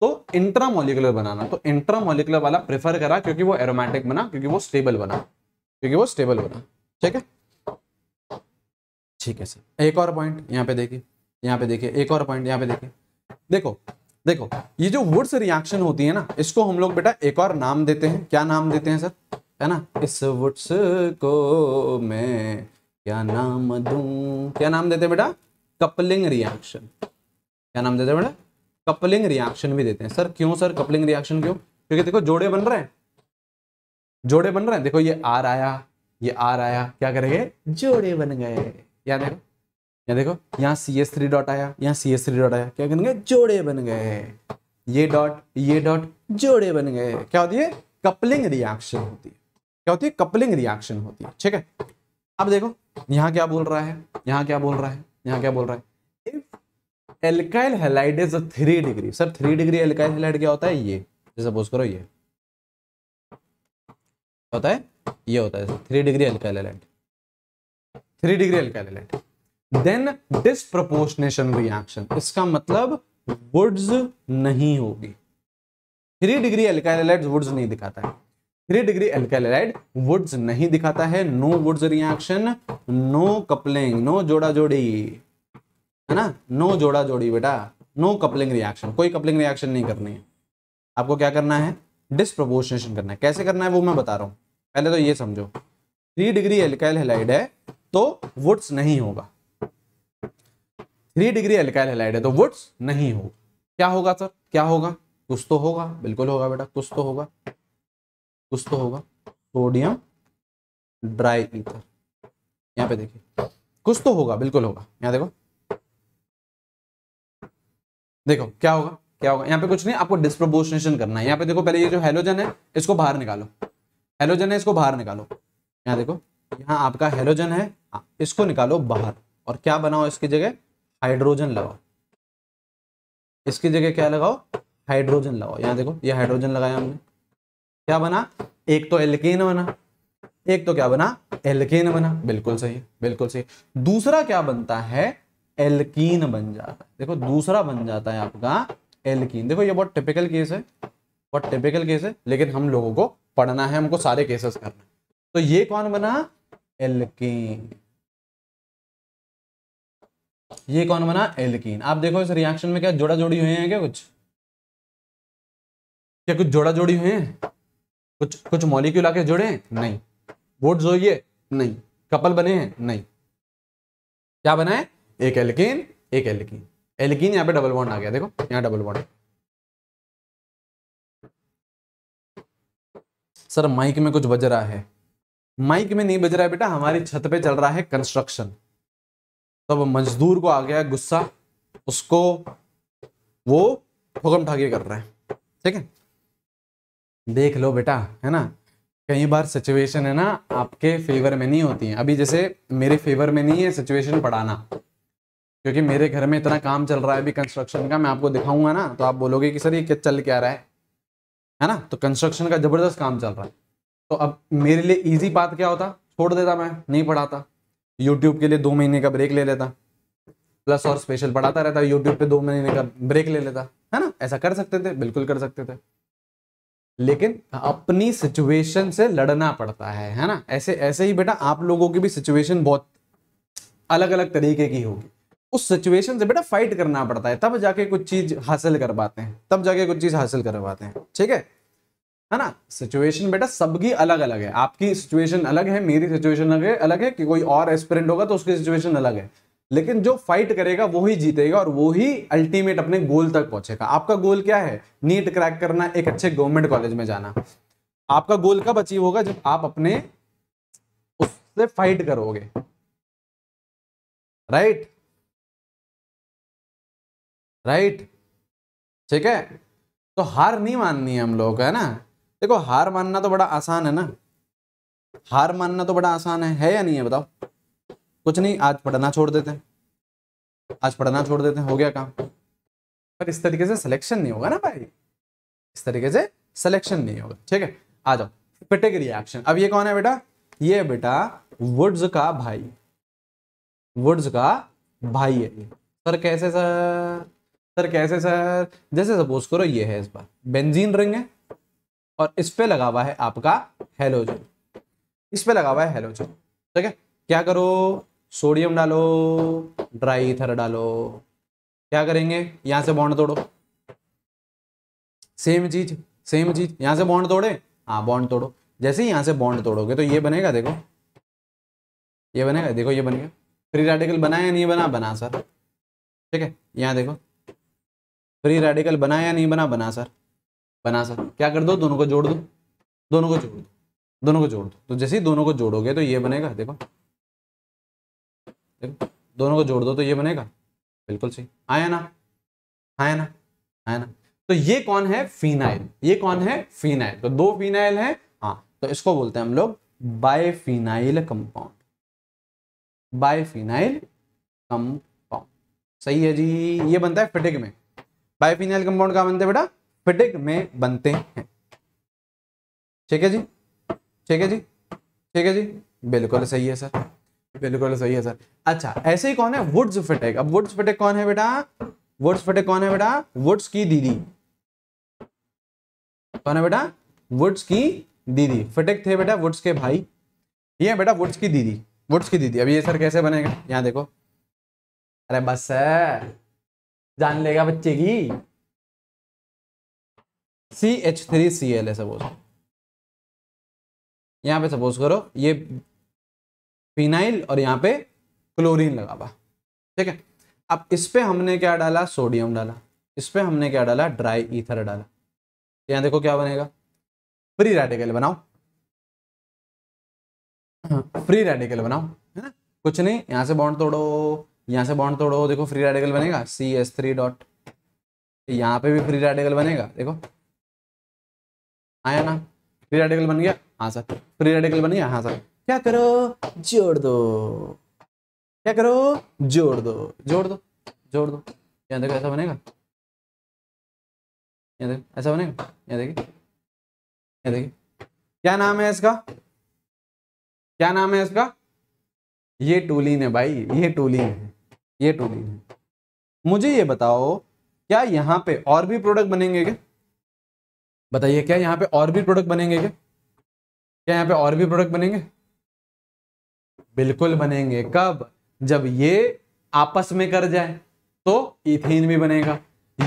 तो इंट्रामोलिकुलर बनाना तो इंट्रामोलिकुलर वाला प्रेफर करा क्योंकि वो एरोमेटिक बना क्योंकि वो स्टेबल बना क्योंकि वो स्टेबल बना ठीक है ठीक है सर एक और पॉइंट यहाँ पे देखिए यहाँ पे देखिए एक और पॉइंट यहाँ पे देखिए देखो देखो ये जो वुड्स रिएक्शन होती है ना इसको हम लोग बेटा एक और नाम देते हैं क्या नाम देते हैं सर है ना इस वुड्स को मैं क्या नाम दू क्या नाम देते हैं बेटा कपलिंग रिएक्शन क्या नाम देते हैं बेटा कपलिंग रिएक्शन भी देते हैं सर क्यों सर कपलिंग रिएक्शन क्यों क्योंकि देखो जोड़े बन रहे हैं जोड़े बन रहे हैं देखो ये आर आया ये आर आया क्या करेंगे जोड़े बन गए याद देखो या देखो यहाँ सी एस थ्री डॉट आया यहाँ सी एस थ्री डॉट आया क्या बन गए जोड़े बन गए ये डॉट ये डॉट जोड़े बन गए क्या होती है कपलिंग रिएक्शन होती है क्या होती है कपलिंग रिएक्शन होती है ठीक है अब देखो यहाँ क्या बोल रहा है यहाँ क्या बोल रहा है यहाँ क्या बोल रहा है if alkyl halide is three degree sir three degree alkyl halide क्या होता है ये सपोज करो ये होता है ये होता है three degree alkyl halide three degree alkyl halide then disproportionation reaction इसका मतलब वुड्स नहीं होगी थ्री डिग्री एल्काइलाइड वुड्स नहीं दिखाता है थ्री डिग्री एल्काइलाइड वुड्स नहीं दिखाता है no Wurtz reaction no coupling no जोड़ा जोड़ी है ना नो जोड़ा जोड़ी बेटा नो कपलिंग रिएक्शन कोई कपलिंग रिएक्शन नहीं करनी है आपको क्या करना है डिस्प्रपोर्शनेशन करना है कैसे करना है वो मैं बता रहा हूँ पहले तो ये समझो थ्री डिग्री एल्काइल हेलाइड है तो वुड्स नहीं होगा थ्री डिग्री एल्काइल हेलाइड है तो वुड्स नहीं हो क्या होगा सर क्या होगा कुछ तो होगा बिल्कुल होगा बेटा कुछ तो होगा कुछ तो होगा सोडियम ड्राई ईथर यहाँ पे देखिए कुछ तो होगा बिल्कुल होगा यहाँ देखो देखो क्या होगा क्या होगा यहाँ पे कुछ नहीं आपको डिस्प्रोपोर्शनेशन करना है यहाँ पे देखो पहले ये जो हेलोजन है इसको बाहर निकालो हेलोजन है इसको बाहर निकालो यहाँ देखो यहाँ आपका हेलोजन है इसको निकालो बाहर और क्या बनाओ इसकी जगह हाइड्रोजन लगाओ इसकी जगह क्या लगाओ हाइड्रोजन लगाओ यहाँ देखो ये हाइड्रोजन लगाया हमने क्या बना एक तो एल्केन बना एक तो क्या बना एल्केन बना बिल्कुल सही बिल्कुल सही दूसरा क्या बनता है एल्कीन बन जाता है देखो दूसरा बन जाता है आपका एल्कीन देखो ये बहुत टिपिकल केस है बहुत टिपिकल केस है लेकिन हम लोगों को पढ़ना है हमको सारे केसेस करना है तो ये कौन बना एल्कीन ये कौन बना एल्किन आप देखो इस रिएक्शन में क्या जोड़ा जोड़ी हुए हैं क्या कुछ क्या कुछ जोड़ा जोड़ी हुए हैं कुछ कुछ मॉलिक्यूल आके जुड़े हैं नहीं वोट ये नहीं कपल बने हैं नहीं क्या बना है एक एल्किन एक एल्किन एल्किन यहाँ पे डबल बॉन्ड आ गया देखो यहाँ डबल बॉन्ड सर माइक में कुछ बज रहा है माइक में नहीं बज रहा है बेटा हमारी छत पे चल रहा है कंस्ट्रक्शन अब मजदूर को आ गया गुस्सा उसको वो हुक्म ठाके कर रहा है ठीक है देख लो बेटा है ना कई बार सिचुएशन है ना आपके फेवर में नहीं होती है अभी जैसे मेरे फेवर में नहीं है सिचुएशन पढ़ाना क्योंकि मेरे घर में इतना काम चल रहा है अभी कंस्ट्रक्शन का मैं आपको दिखाऊंगा ना तो आप बोलोगे कि सर ये क्या चल क्या रहा है है ना तो कंस्ट्रक्शन का जबरदस्त काम चल रहा है तो अब मेरे लिए इजी बात क्या होता छोड़ देता मैं नहीं पढ़ाता यूट्यूब के लिए दो महीने का ब्रेक ले लेता प्लस और स्पेशल पढ़ाता रहता यूट्यूब पे दो महीने का ब्रेक ले लेता है ना ऐसा कर सकते थे बिल्कुल कर सकते थे लेकिन अपनी सिचुएशन से लड़ना पड़ता है है ना ऐसे ऐसे ही बेटा आप लोगों की भी सिचुएशन बहुत अलग अलग तरीके की होगी उस सिचुएशन से बेटा फाइट करना पड़ता है तब जाके कुछ चीज हासिल कर पाते हैं तब जाके कुछ चीज हासिल कर पाते हैं ठीक है है ना सिचुएशन बेटा सबकी अलग अलग है आपकी सिचुएशन अलग है मेरी सिचुएशन अलग है अलग है कि कोई और एस्पिरेंट होगा तो उसकी सिचुएशन अलग है लेकिन जो फाइट करेगा वो ही जीतेगा और वो ही अल्टीमेट अपने गोल तक पहुंचेगा आपका गोल क्या है नीट क्रैक करना एक अच्छे गवर्नमेंट कॉलेज में जाना आपका गोल कब अचीव होगा जब आप अपने उससे फाइट करोगे राइट राइट ठीक है तो हार नहीं माननी है हम लोग है ना देखो हार मानना तो बड़ा आसान है ना हार मानना तो बड़ा आसान है है या नहीं है बताओ कुछ नहीं आज पढ़ना छोड़ देते हैं आज पढ़ना छोड़ देते हैं हो गया काम पर इस तरीके से सिलेक्शन नहीं होगा ना भाई इस तरीके से सिलेक्शन नहीं होगा ठीक है आ जाओ पिटे रिएक्शन अब ये कौन है बेटा ये बेटा वुड्स का भाई वुड्स का भाई है सर कैसे सर सर कैसे सर जैसे सपोज करो ये है इस बार बेंजीन रिंग है और इस पे लगा हुआ है आपका हेलोजन इस पे लगा हुआ है हेलोजन ठीक है क्या करो सोडियम डालो ड्राई थर डालो क्या करेंगे यहां से बॉन्ड तोड़ो सेम चीज सेम चीज यहां से बॉन्ड तोड़े हाँ बॉन्ड तोड़ो जैसे ही यहां से बॉन्ड तोड़ोगे तो ये बनेगा देखो ये बनेगा देखो ये बनेगा फ्री रेडिकल बना या नहीं बना बना सर ठीक है यहाँ देखो फ्री रेडिकल बना या नहीं बना बना सर बना सकते क्या कर दो दोनों को जोड़ दो दोनों को जोड़ दो दोनों को जोड़ दो तो जैसे ही दोनों को जोड़ोगे तो ये बनेगा देखो देखो दोनों को जोड़ दो तो ये बनेगा बिल्कुल सही आया ना आया ना आया ना तो ये कौन है फिनाइल ये कौन है फिनाइल तो दो फिनाइल है हाँ तो इसको बोलते हैं हम लोग बायफिनाइल कंपाउंड बायफिनाइल कंपाउंड सही है जी ये बनता है फिटिक में बायफिनाइल कंपाउंड कहाँ बनते है बेटा फिटिक में बनते हैं ठीक है जी ठीक है जी ठीक है जी बिल्कुल सही है सर बिल्कुल सही है सर अच्छा ऐसे ही कौन है वुड्स फिटेक अब वुड्स फिटेक कौन है बेटा वुड्स फिटेक कौन है बेटा वुड्स की दीदी कौन है बेटा वुड्स की दीदी फिटेक थे बेटा वुड्स के भाई ये बेटा वुड्स की दीदी वुड्स की दीदी अब ये सर कैसे बनेगा यहाँ देखो अरे बस जान लेगा बच्चे की C H three C L है सपोज यहां पे सपोज करो ये फिनाइल और यहां पे क्लोरीन लगा हुआ ठीक है अब इस पे हमने क्या डाला सोडियम डाला इस पे हमने क्या डाला ड्राई ईथर डाला यहां देखो क्या बनेगा फ्री रेडिकल बनाओ फ्री रेडिकल बनाओ है ना कुछ नहीं यहां से बॉन्ड तोड़ो यहां से बॉन्ड तोड़ो देखो फ्री रेडिकल बनेगा सी एस थ्री डॉट यहां पर भी फ्री रेडिकल बनेगा देखो आया ना फ्री रेडिकल बन गया हाँ सर फ्री रेडिकल बन गया हाँ सर क्या करो जोड़ दो क्या करो जोड़ दो जोड़ दो जोड़ दो यहाँ देखो ऐसा बनेगा यहाँ देखो ऐसा बनेगा यहाँ देखिए यहाँ देखिए क्या नाम है इसका क्या नाम है इसका ये टूलिन है भाई ये टूलिन है ये टूलिन है मुझे ये बताओ क्या यहाँ पे और भी प्रोडक्ट बनेंगे क्या बताइए क्या यहाँ पे और भी प्रोडक्ट बनेंगे क्या क्या यहाँ पे और भी प्रोडक्ट बनेंगे बिल्कुल बनेंगे कब जब ये आपस में कर जाए तो इथेन भी बनेगा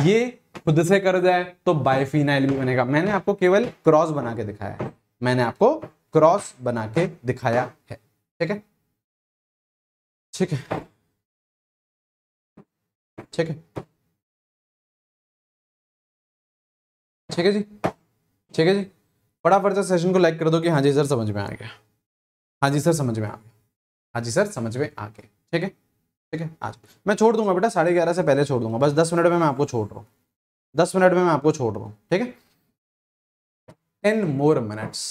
ये खुद से कर जाए तो बायफिनाइल भी बनेगा मैंने आपको केवल क्रॉस बना के दिखाया है मैंने आपको क्रॉस बना के दिखाया है ठीक है ठीक है ठीक है ठीक है जी ठीक है जी फटाफट से सेशन को लाइक कर दो कि हाँ जी सर समझ में आ गया हाँ जी सर समझ में आ गया हाँ जी सर समझ में आ गया ठीक है ठीक है आज मैं छोड़ दूंगा बेटा साढ़े ग्यारह से पहले छोड़ दूंगा बस दस मिनट में मैं आपको छोड़ रहा हूँ दस मिनट में मैं आपको छोड़ रहा हूँ ठीक है ten more minutes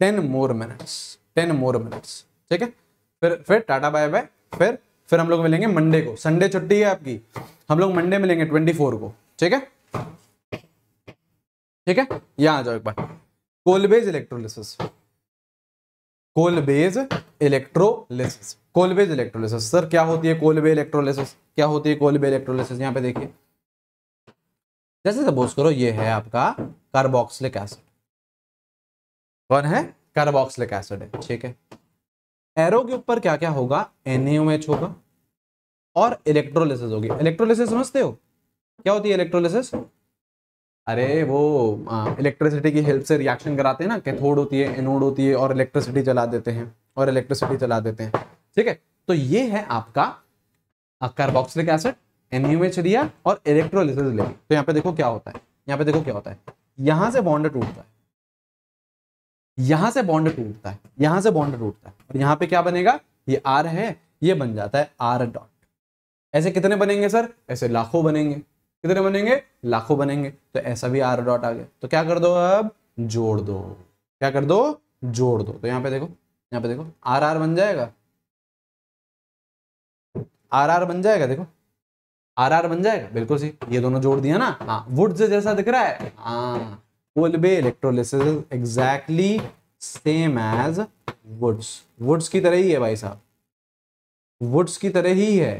ten more minutes ten more minutes ठीक है फिर फिर टाटा बाय बाय फिर फिर हम लोग मिलेंगे मंडे को संडे छुट्टी है आपकी हम लोग मंडे मिलेंगे ट्वेंटी फोर को ठीक है ठीक है यहां आ जाओ एक बार Kolbe's electrolysis Kolbe's electrolysis Kolbe's electrolysis sir क्या होती है कोलबे इलेक्ट्रोलिस क्या होती है कोलबे इलेक्ट्रोलिस यहां पे देखिए जैसे सपोज करो ये है आपका कार्बोक्सिलिक एसिड कौन है कार्बोक्सिलिक एसिड है ठीक है एरो के ऊपर क्या क्या होगा एनएमएच होगा और इलेक्ट्रोलिस होगी इलेक्ट्रोलिस समझते हो क्या होती है इलेक्ट्रोलिस अरे वो इलेक्ट्रिसिटी की हेल्प से रिएक्शन कराते हैं ना कैथोड होती है एनोड होती है और इलेक्ट्रिसिटी चला देते हैं और इलेक्ट्रिसिटी चला देते हैं ठीक है तो ये है आपका कार्बोक्सिलिक एसिड एनयूएच लिया और इलेक्ट्रोलिसिस लिया तो यहाँ पे देखो क्या होता है यहाँ पे देखो क्या होता है यहां से बॉन्ड टूटता है यहां से बॉन्ड टूटता है यहां से बॉन्ड टूटता है और यहाँ पे क्या बनेगा ये आर है ये बन जाता है आर डॉट ऐसे कितने बनेंगे सर ऐसे लाखों बनेंगे कितने बनेंगे लाखों बनेंगे तो ऐसा भी आर डॉट आ गया तो क्या कर दो अब जोड़ दो क्या कर दो जोड़ दो तो यहाँ पे देखो यहाँ पे देखो आर आर बन जाएगा आर आर बन जाएगा देखो आर आर बन जाएगा बिल्कुल सी ये दोनों जोड़ दिया ना हाँ वुड्स जैसा दिख रहा है हाँ will be electrolysis exactly same as woods woods की तरह ही है भाई साहब वुड्स की तरह ही है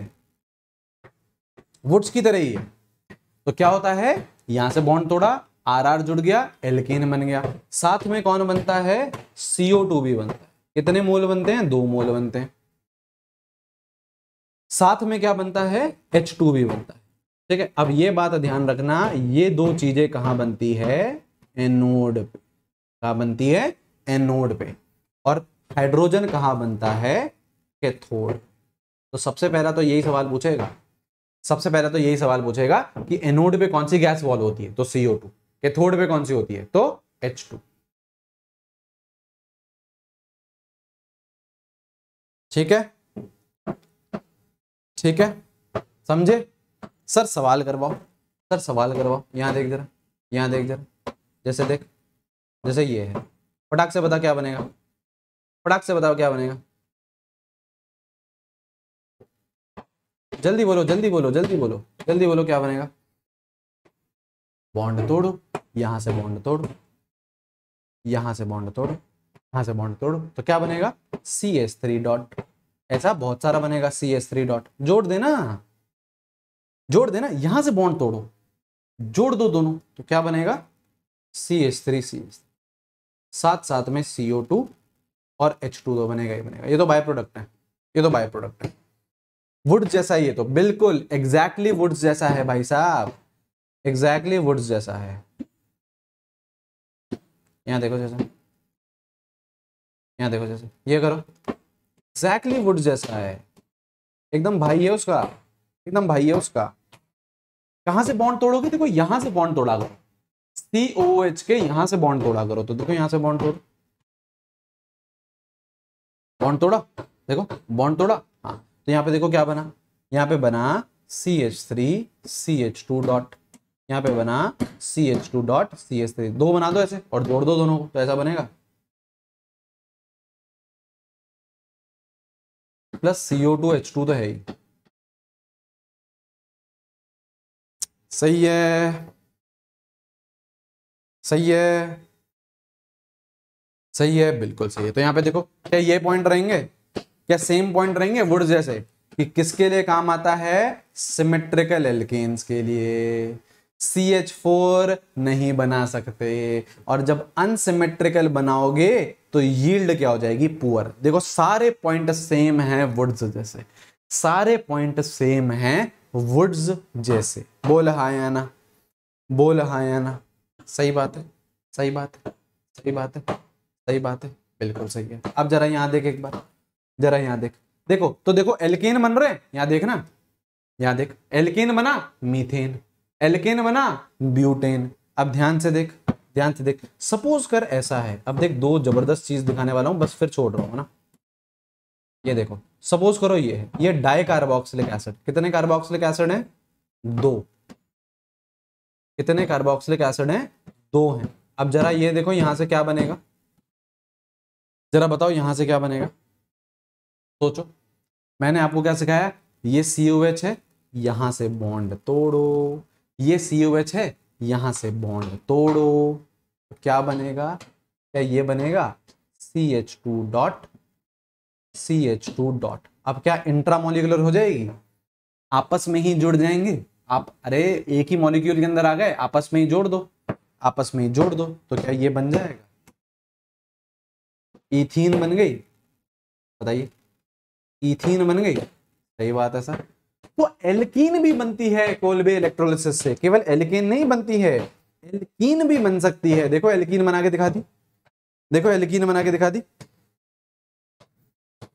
वुड्स की तरह ही है तो क्या होता है यहां से बॉन्ड तोड़ा आर आर जुड़ गया एल्किन बन गया साथ में कौन बनता है सीओ टू भी बनता है कितने मोल बनते हैं दो मोल बनते हैं साथ में क्या बनता है एच टू भी बनता है ठीक है अब ये बात ध्यान रखना ये दो चीजें कहा बनती है एनोड पे कहा बनती है एनोड पे और हाइड्रोजन कहां बनता है कैथोड तो सबसे पहला तो यही सवाल पूछेगा सबसे पहले तो यही सवाल पूछेगा कि एनोड पे कौन सी गैस वॉल होती है तो सीओ टू कैथोड पे कौन सी होती है तो एच टू ठीक है ठीक है समझे सर सवाल करवाओ सर सवाल करवाओ यहां देख जरा यहां देख जरा जैसे देख जैसे ये है पटाख से बता क्या बनेगा पटाख से बताओ क्या बनेगा जल्दी बोलो जल्दी बोलो जल्दी बोलो जल्दी बोलो क्या बनेगा बॉन्ड तोड़ो यहां से बॉन्ड तोड़ो यहां से बॉन्ड तोड़ो यहां से बॉन्ड तोड़ो तो क्या बनेगा सी एस थ्री डॉट ऐसा बहुत सारा बनेगा सी एस थ्री डॉट जोड़ देना जोड़ देना यहां से बॉन्ड तोड़ो जोड़ दो दोनों तो क्या बनेगा C S three C S साथ साथ में सीओ टू और एच टू दो बनेगा ही बनेगा ये तो बाय प्रोडक्ट है ये तो बाय प्रोडक्ट है वुड जैसा ये तो बिल्कुल एग्जैक्टली exactly वुड्स जैसा है भाई साहब एग्जैक्टली exactly वुड्स जैसा है यहां देखो जैसा यहां देखो जैसा ये करो एग्जैक्टली exactly वुड जैसा है एकदम भाई है उसका एकदम भाई है उसका कहां से बॉन्ड तोड़ोगे देखो यहां से बॉन्ड तोड़ा करो सी ओ एच के यहां से बॉन्ड तोड़ा करो तो देखो यहां से बॉन्ड तोड़ो बॉन्ड तोड़ा देखो बॉन्ड तोड़ा तो यहाँ पे देखो क्या बना यहाँ पे बना C H three C H two dot यहाँ पे बना C H two dot C H three दो बना दो ऐसे और जोड़ दो दोनों को तो ऐसा बनेगा plus CO two H two तो है ही सही है सही है सही है बिल्कुल सही है तो यहाँ पे देखो क्या ये पॉइंट रहेंगे क्या सेम पॉइंट रहेंगे वुड जैसे कि किसके लिए काम आता है सिमेट्रिकल एल्केन्स के लिए सी एच फोर नहीं बना सकते और जब अनसिमेट्रिकल बनाओगे तो यील्ड क्या हो जाएगी पुअर देखो सारे पॉइंट सेम हैं वुड्स जैसे सारे पॉइंट सेम हैं वुड्स जैसे बोल हायाना या ना बोल हाँ या ना सही बात है सही बात है सही बात है सही बात है बिल्कुल सही है अब जरा यहां देख एक बार जरा यहाँ देख देखो तो देखो एल्केन बन रहे यहाँ देख ना यहाँ देख एल्केन बना मीथेन एल्केन बना ब्यूटेन अब ध्यान से देख ध्यान से देख सपोज कर ऐसा है अब देख दो जबरदस्त चीज दिखाने वाला हूं बस फिर छोड़ रहा हूं ना ये देखो सपोज करो ये है ये डाई कार्बोक्सिलिक एसिड कितने कार्बोक्सिलिक एसिड है दो कितने कार्बोक्सिलिक एसिड है दो हैं अब जरा ये देखो यहां से क्या बनेगा जरा बताओ यहां से क्या बनेगा सोचो मैंने आपको क्या सिखाया ये सी है यहां से बॉन्ड तोड़ो ये सी है यहां से बॉन्ड तोड़ो तो क्या बनेगा क्या ये बनेगा C H two dot C H two dot अब क्या इंट्रामोलिकुलर हो जाएगी आपस में ही जुड़ जाएंगे आप अरे एक ही मॉलिक्यूल के अंदर आ गए आपस में ही जोड़ दो आपस में ही जोड़ दो तो क्या ये बन जाएगा इथीन बन गई बताइए इथीन बन गई सही बात है सर तो एल्कीन भी बनती है कोलबे इलेक्ट्रोलिसिस से केवल एल्कीन नहीं बनती है एल्कीन भी बन सकती है देखो एल्कीन बना के दिखा दी देखो एल्कीन बना के दिखा दी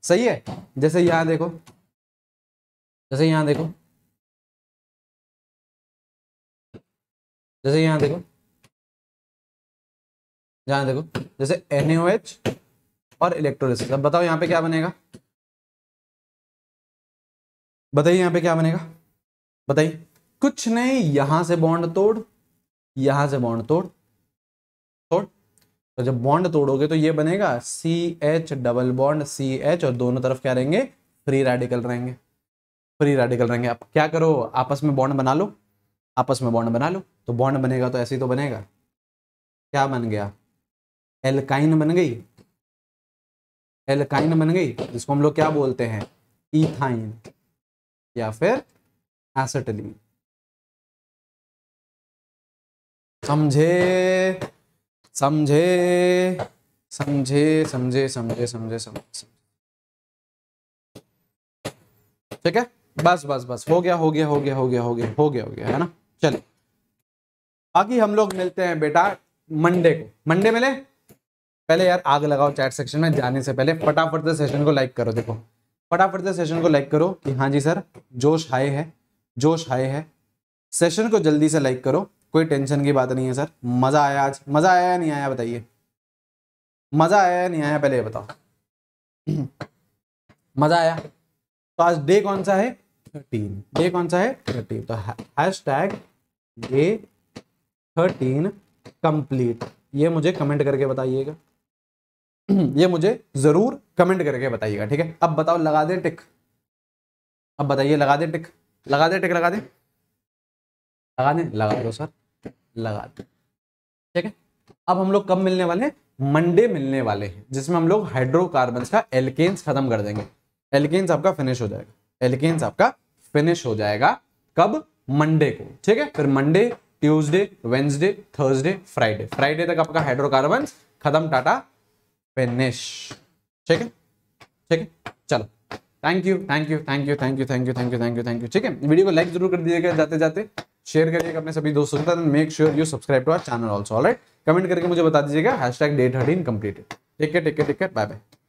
सही है जैसे यहां देखो जैसे यहां देखो जैसे यहां देखो यहां देखो जैसे एनओएच और इलेक्ट्रोलिसिस अब बताओ यहां पे क्या बनेगा बताइए यहाँ पे क्या बनेगा बताइए कुछ नहीं यहां से बॉन्ड तोड़ यहां से बॉन्ड तोड़ तोड़ तो जब बॉन्ड तोड़ोगे तो ये बनेगा C H double bond C H और दोनों तरफ क्या रहेंगे फ्री रेडिकल रहेंगे फ्री रेडिकल रहेंगे आप क्या करो आपस में बॉन्ड बना लो आपस में बॉन्ड बना लो तो बॉन्ड बनेगा तो ऐसे ही तो बनेगा क्या बन गया एलकाइन बन गई एलकाइन बन गई जिसको हम लोग क्या बोलते हैं इथाइन या फिर एसेटिलीन समझे समझे समझे समझे समझे समझे समझे ठीक है बस बस बस हो गया हो गया हो गया हो गया हो गया हो गया हो गया है ना चलो बाकी हम लोग मिलते हैं बेटा मंडे को मंडे मिले पहले यार आग लगाओ चैट सेक्शन में जाने से पहले फटाफट से सेशन को लाइक करो देखो फटाफट से सेशन को लाइक करो कि हाँ जी सर जोश हाई है जोश हाई है सेशन को जल्दी से लाइक करो कोई टेंशन की बात नहीं है सर मज़ा आया आज मज़ा आया नहीं आया बताइए मज़ा आया नहीं आया पहले ये बताओ [clears throat] मज़ा आया तो आज डे कौन सा है थर्टीन डे कौन सा है थर्टीन तो hashtag day thirteen complete ये मुझे कमेंट करके बताइएगा [clears throat] ये मुझे जरूर कमेंट करके बताइएगा ठीक है अब बताओ लगा दे टिक अब बताइए लगा दे टिक लगा दे टिक लगा दे लगा दे लगा दो सर लगा दे ठीक है अब हम लोग कब मिलने वाले हैं मंडे मिलने वाले हैं जिसमें हम लोग हाइड्रोकार्बन का एल्केन्स खत्म कर देंगे एल्केन्स आपका फिनिश हो जाएगा एल्केन्स आपका फिनिश हो जाएगा कब मंडे को ठीक है फिर Monday Tuesday Wednesday Thursday Friday Friday तक आपका हाइड्रोकार्बन खत्म टाटा फिनिश ठीक है ठीक है चलो thank you thank you thank you thank you thank you thank you thank you thank you ठीक है वीडियो को लाइक जरूर कर दीजिएगा जाते जाते शेयर करिएगा अपने सभी दोस्तों के साथ make sure you subscribe to our channel also write comment करके मुझे बता दीजिएगा hashtag date thirteen completed ठीक है ठीक है ठीक है बाय बाय